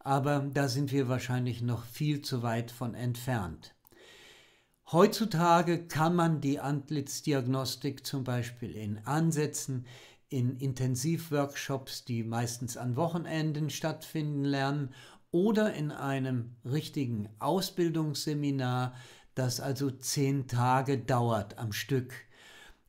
Aber da sind wir wahrscheinlich noch viel zu weit von entfernt. Heutzutage kann man die Antlitzdiagnostik zum Beispiel in Ansätzen, in Intensivworkshops, die meistens an Wochenenden stattfinden, lernen oder in einem richtigen Ausbildungsseminar, das also zehn Tage dauert am Stück.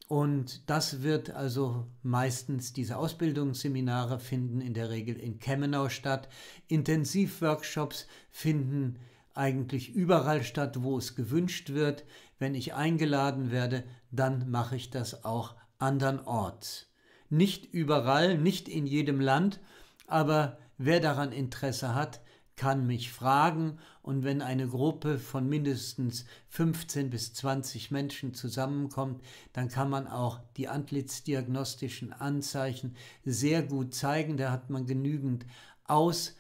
Und das wird also meistens, diese Ausbildungsseminare finden in der Regel in Kemenau statt. Intensivworkshops finden eigentlich überall statt, wo es gewünscht wird. Wenn ich eingeladen werde, dann mache ich das auch andernorts. Nicht überall, nicht in jedem Land, aber wer daran Interesse hat, kann mich fragen und wenn eine Gruppe von mindestens 15 bis 20 Menschen zusammenkommt, dann kann man auch die antlitzdiagnostischen Anzeichen sehr gut zeigen. Da hat man genügend aussagekräftige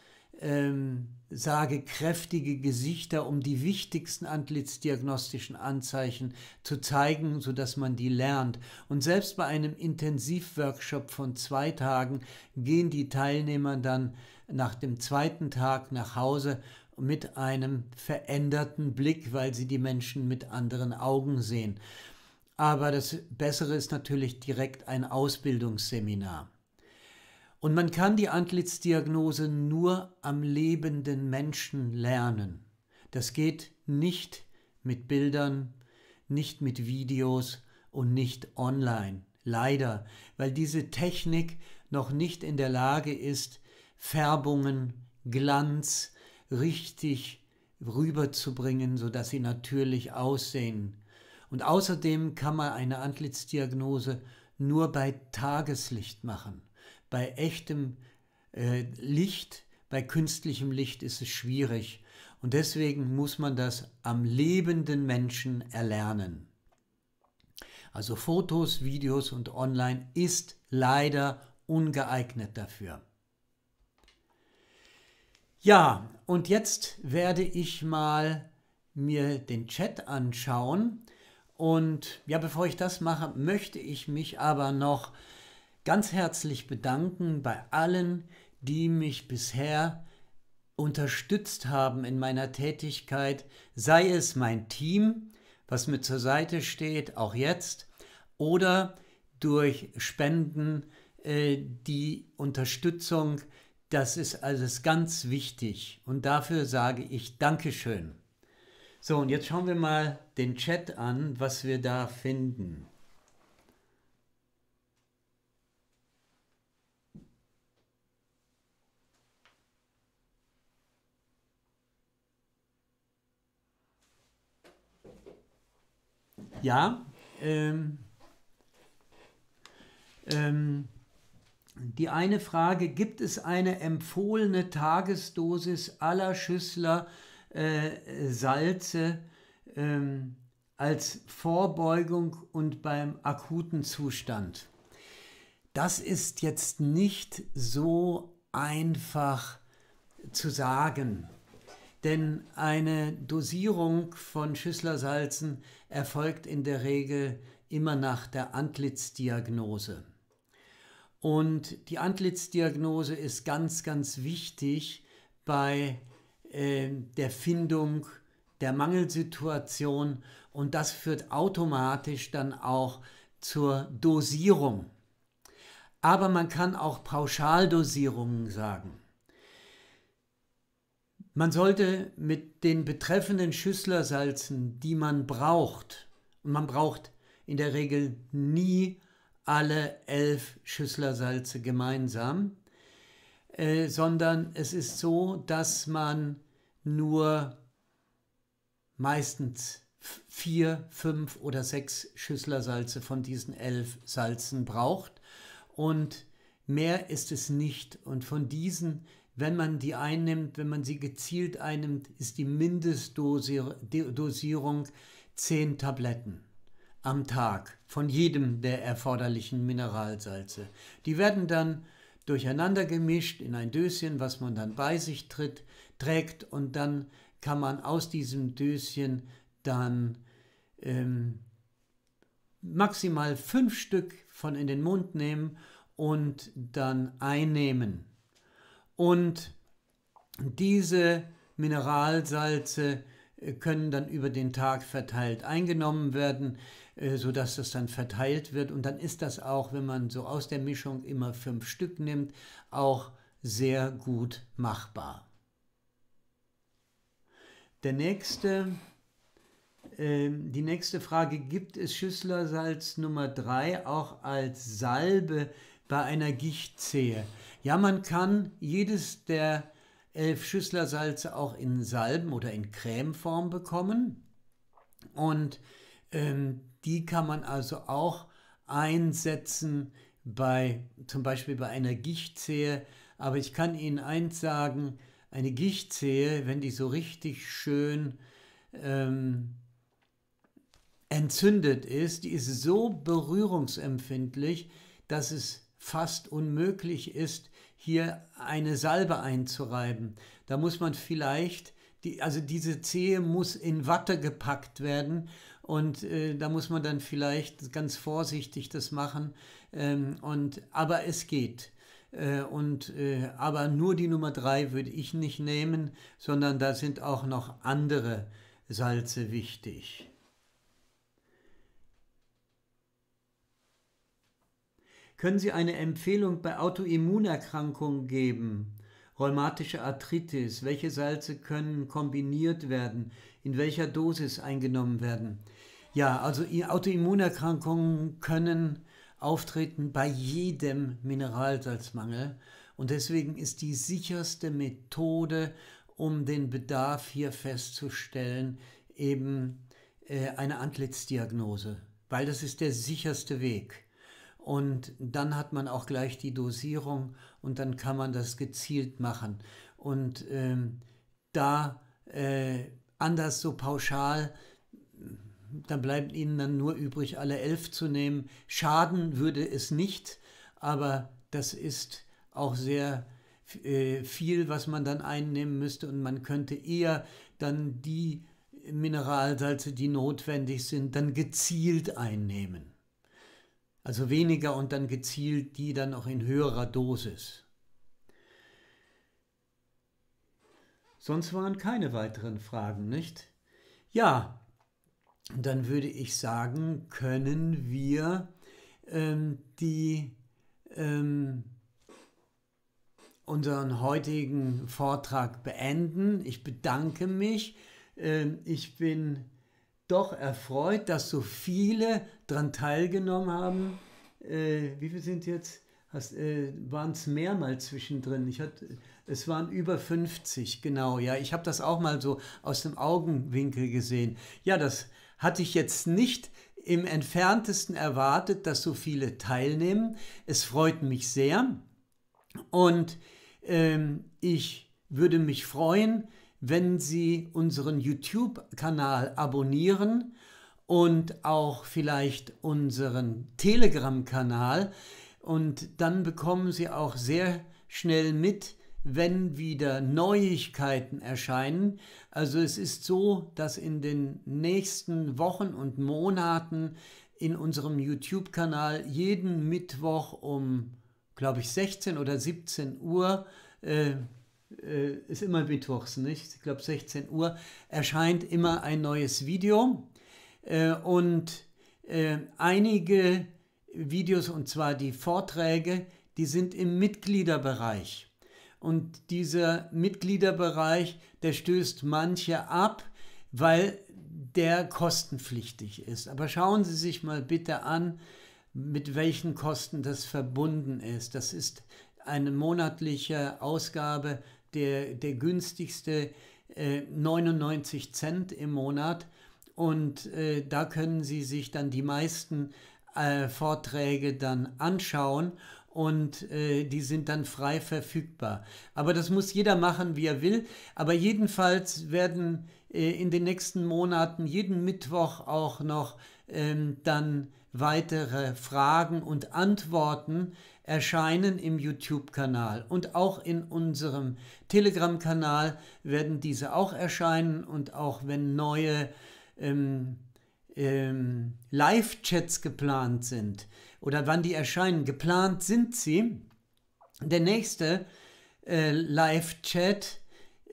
Ähm, Gesichter, um die wichtigsten antlitzdiagnostischen Anzeichen zu zeigen, sodass man die lernt. Und selbst bei einem Intensivworkshop von zwei Tagen gehen die Teilnehmer dann nach dem zweiten Tag nach Hause mit einem veränderten Blick, weil sie die Menschen mit anderen Augen sehen. Aber das Bessere ist natürlich direkt ein Ausbildungsseminar. Und man kann die Antlitzdiagnose nur am lebenden Menschen lernen. Das geht nicht mit Bildern, nicht mit Videos und nicht online. Leider, weil diese Technik noch nicht in der Lage ist, Färbungen, Glanz richtig rüberzubringen, sodass sie natürlich aussehen. Und außerdem kann man eine Antlitzdiagnose nur bei Tageslicht machen. Bei echtem äh, Licht, bei künstlichem Licht ist es schwierig. Und deswegen muss man das am lebenden Menschen erlernen. Also Fotos, Videos und Online ist leider ungeeignet dafür. Ja, und jetzt werde ich mal mir den Chat anschauen. Und ja, bevor ich das mache, möchte ich mich aber noch ganz herzlich bedanken bei allen, die mich bisher unterstützt haben in meiner Tätigkeit, sei es mein Team, was mir zur Seite steht, auch jetzt, oder durch Spenden äh, die Unterstützung das ist alles ganz wichtig und dafür sage ich Dankeschön. So, und jetzt schauen wir mal den Chat an, was wir da finden. Ja, ähm, ähm, die eine Frage, gibt es eine empfohlene Tagesdosis aller Schüssler äh, Salze ähm, als Vorbeugung und beim akuten Zustand? Das ist jetzt nicht so einfach zu sagen, denn eine Dosierung von Schüsslersalzen erfolgt in der Regel immer nach der Antlitzdiagnose. Und die Antlitzdiagnose ist ganz, ganz wichtig bei äh, der Findung der Mangelsituation und das führt automatisch dann auch zur Dosierung. Aber man kann auch Pauschaldosierungen sagen. Man sollte mit den betreffenden Schüsslersalzen, die man braucht, und man braucht in der Regel nie alle elf Schüsslersalze gemeinsam, äh, sondern es ist so, dass man nur meistens vier, fünf oder sechs Schüsslersalze von diesen elf Salzen braucht und mehr ist es nicht. Und von diesen, wenn man die einnimmt, wenn man sie gezielt einnimmt, ist die Mindestdosierung zehn Tabletten am Tag von jedem der erforderlichen Mineralsalze. Die werden dann durcheinander gemischt in ein Döschen, was man dann bei sich tritt, trägt und dann kann man aus diesem Döschen dann ähm, maximal fünf Stück von in den Mund nehmen und dann einnehmen. Und diese Mineralsalze äh, können dann über den Tag verteilt eingenommen werden. Äh, sodass das dann verteilt wird. Und dann ist das auch, wenn man so aus der Mischung immer fünf Stück nimmt, auch sehr gut machbar. Der nächste, äh, die nächste Frage, gibt es Schüsslersalz Nummer 3 auch als Salbe bei einer Gichtzehe? Ja, man kann jedes der elf Schüsslersalze auch in Salben oder in Cremeform bekommen. Und ähm, die kann man also auch einsetzen bei zum Beispiel bei einer Gichtzehe. Aber ich kann Ihnen eins sagen, eine Gichtzehe, wenn die so richtig schön ähm, entzündet ist, die ist so berührungsempfindlich, dass es fast unmöglich ist, hier eine Salbe einzureiben. Da muss man vielleicht, die, also diese Zehe muss in Watte gepackt werden, und äh, da muss man dann vielleicht ganz vorsichtig das machen. Ähm, und, aber es geht. Äh, und, äh, aber nur die Nummer drei würde ich nicht nehmen, sondern da sind auch noch andere Salze wichtig. Können Sie eine Empfehlung bei Autoimmunerkrankungen geben? Rheumatische Arthritis, welche Salze können kombiniert werden, in welcher Dosis eingenommen werden? Ja, also Autoimmunerkrankungen können auftreten bei jedem Mineralsalzmangel. Und deswegen ist die sicherste Methode, um den Bedarf hier festzustellen, eben äh, eine Antlitzdiagnose, weil das ist der sicherste Weg. Und dann hat man auch gleich die Dosierung und dann kann man das gezielt machen. Und ähm, da äh, anders so pauschal dann bleibt ihnen dann nur übrig, alle elf zu nehmen. Schaden würde es nicht, aber das ist auch sehr äh, viel, was man dann einnehmen müsste und man könnte eher dann die Mineralsalze, die notwendig sind, dann gezielt einnehmen. Also weniger und dann gezielt die dann auch in höherer Dosis. Sonst waren keine weiteren Fragen, nicht? Ja, dann würde ich sagen, können wir ähm, die, ähm, unseren heutigen Vortrag beenden. Ich bedanke mich. Ähm, ich bin doch erfreut, dass so viele daran teilgenommen haben. Äh, wie viele sind jetzt? Äh, waren es mehrmals zwischendrin. Ich hatte, es waren über 50, genau. Ja, ich habe das auch mal so aus dem Augenwinkel gesehen. Ja, das hatte ich jetzt nicht im entferntesten erwartet, dass so viele teilnehmen. Es freut mich sehr und ähm, ich würde mich freuen, wenn Sie unseren YouTube-Kanal abonnieren und auch vielleicht unseren Telegram-Kanal und dann bekommen Sie auch sehr schnell mit, wenn wieder Neuigkeiten erscheinen. Also es ist so, dass in den nächsten Wochen und Monaten in unserem YouTube-Kanal jeden Mittwoch um, glaube ich, 16 oder 17 Uhr, äh, äh, ist immer Mittwochs, nicht? Ich glaube 16 Uhr, erscheint immer ein neues Video. Äh, und äh, einige Videos, und zwar die Vorträge, die sind im Mitgliederbereich. Und dieser Mitgliederbereich, der stößt manche ab, weil der kostenpflichtig ist. Aber schauen Sie sich mal bitte an, mit welchen Kosten das verbunden ist. Das ist eine monatliche Ausgabe, der, der günstigste äh, 99 Cent im Monat. Und äh, da können Sie sich dann die meisten äh, Vorträge dann anschauen und äh, die sind dann frei verfügbar. Aber das muss jeder machen, wie er will. Aber jedenfalls werden äh, in den nächsten Monaten jeden Mittwoch auch noch ähm, dann weitere Fragen und Antworten erscheinen im YouTube-Kanal und auch in unserem Telegram-Kanal werden diese auch erscheinen und auch wenn neue ähm, ähm, Live-Chats geplant sind, oder wann die erscheinen. Geplant sind sie. Der nächste äh, Live-Chat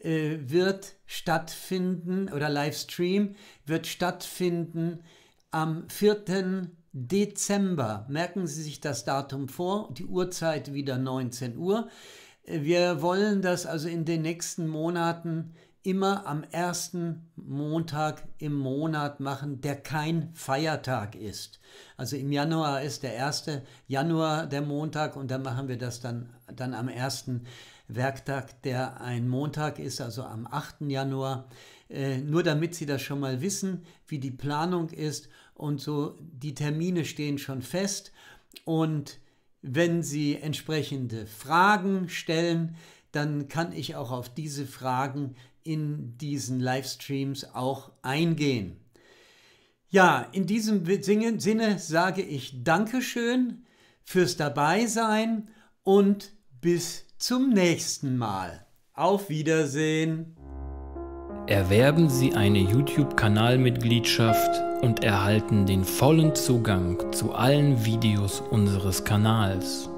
äh, wird stattfinden oder Livestream wird stattfinden am 4. Dezember. Merken Sie sich das Datum vor, die Uhrzeit wieder 19 Uhr. Äh, wir wollen das also in den nächsten Monaten immer am ersten Montag im Monat machen, der kein Feiertag ist. Also im Januar ist der 1. Januar der Montag und dann machen wir das dann, dann am ersten Werktag, der ein Montag ist, also am 8. Januar. Äh, nur damit Sie das schon mal wissen, wie die Planung ist und so, die Termine stehen schon fest und wenn Sie entsprechende Fragen stellen, dann kann ich auch auf diese Fragen in diesen Livestreams auch eingehen. Ja, in diesem Sinne sage ich Dankeschön fürs Dabeisein und bis zum nächsten Mal. Auf Wiedersehen. Erwerben Sie eine YouTube-Kanalmitgliedschaft und erhalten den vollen Zugang zu allen Videos unseres Kanals.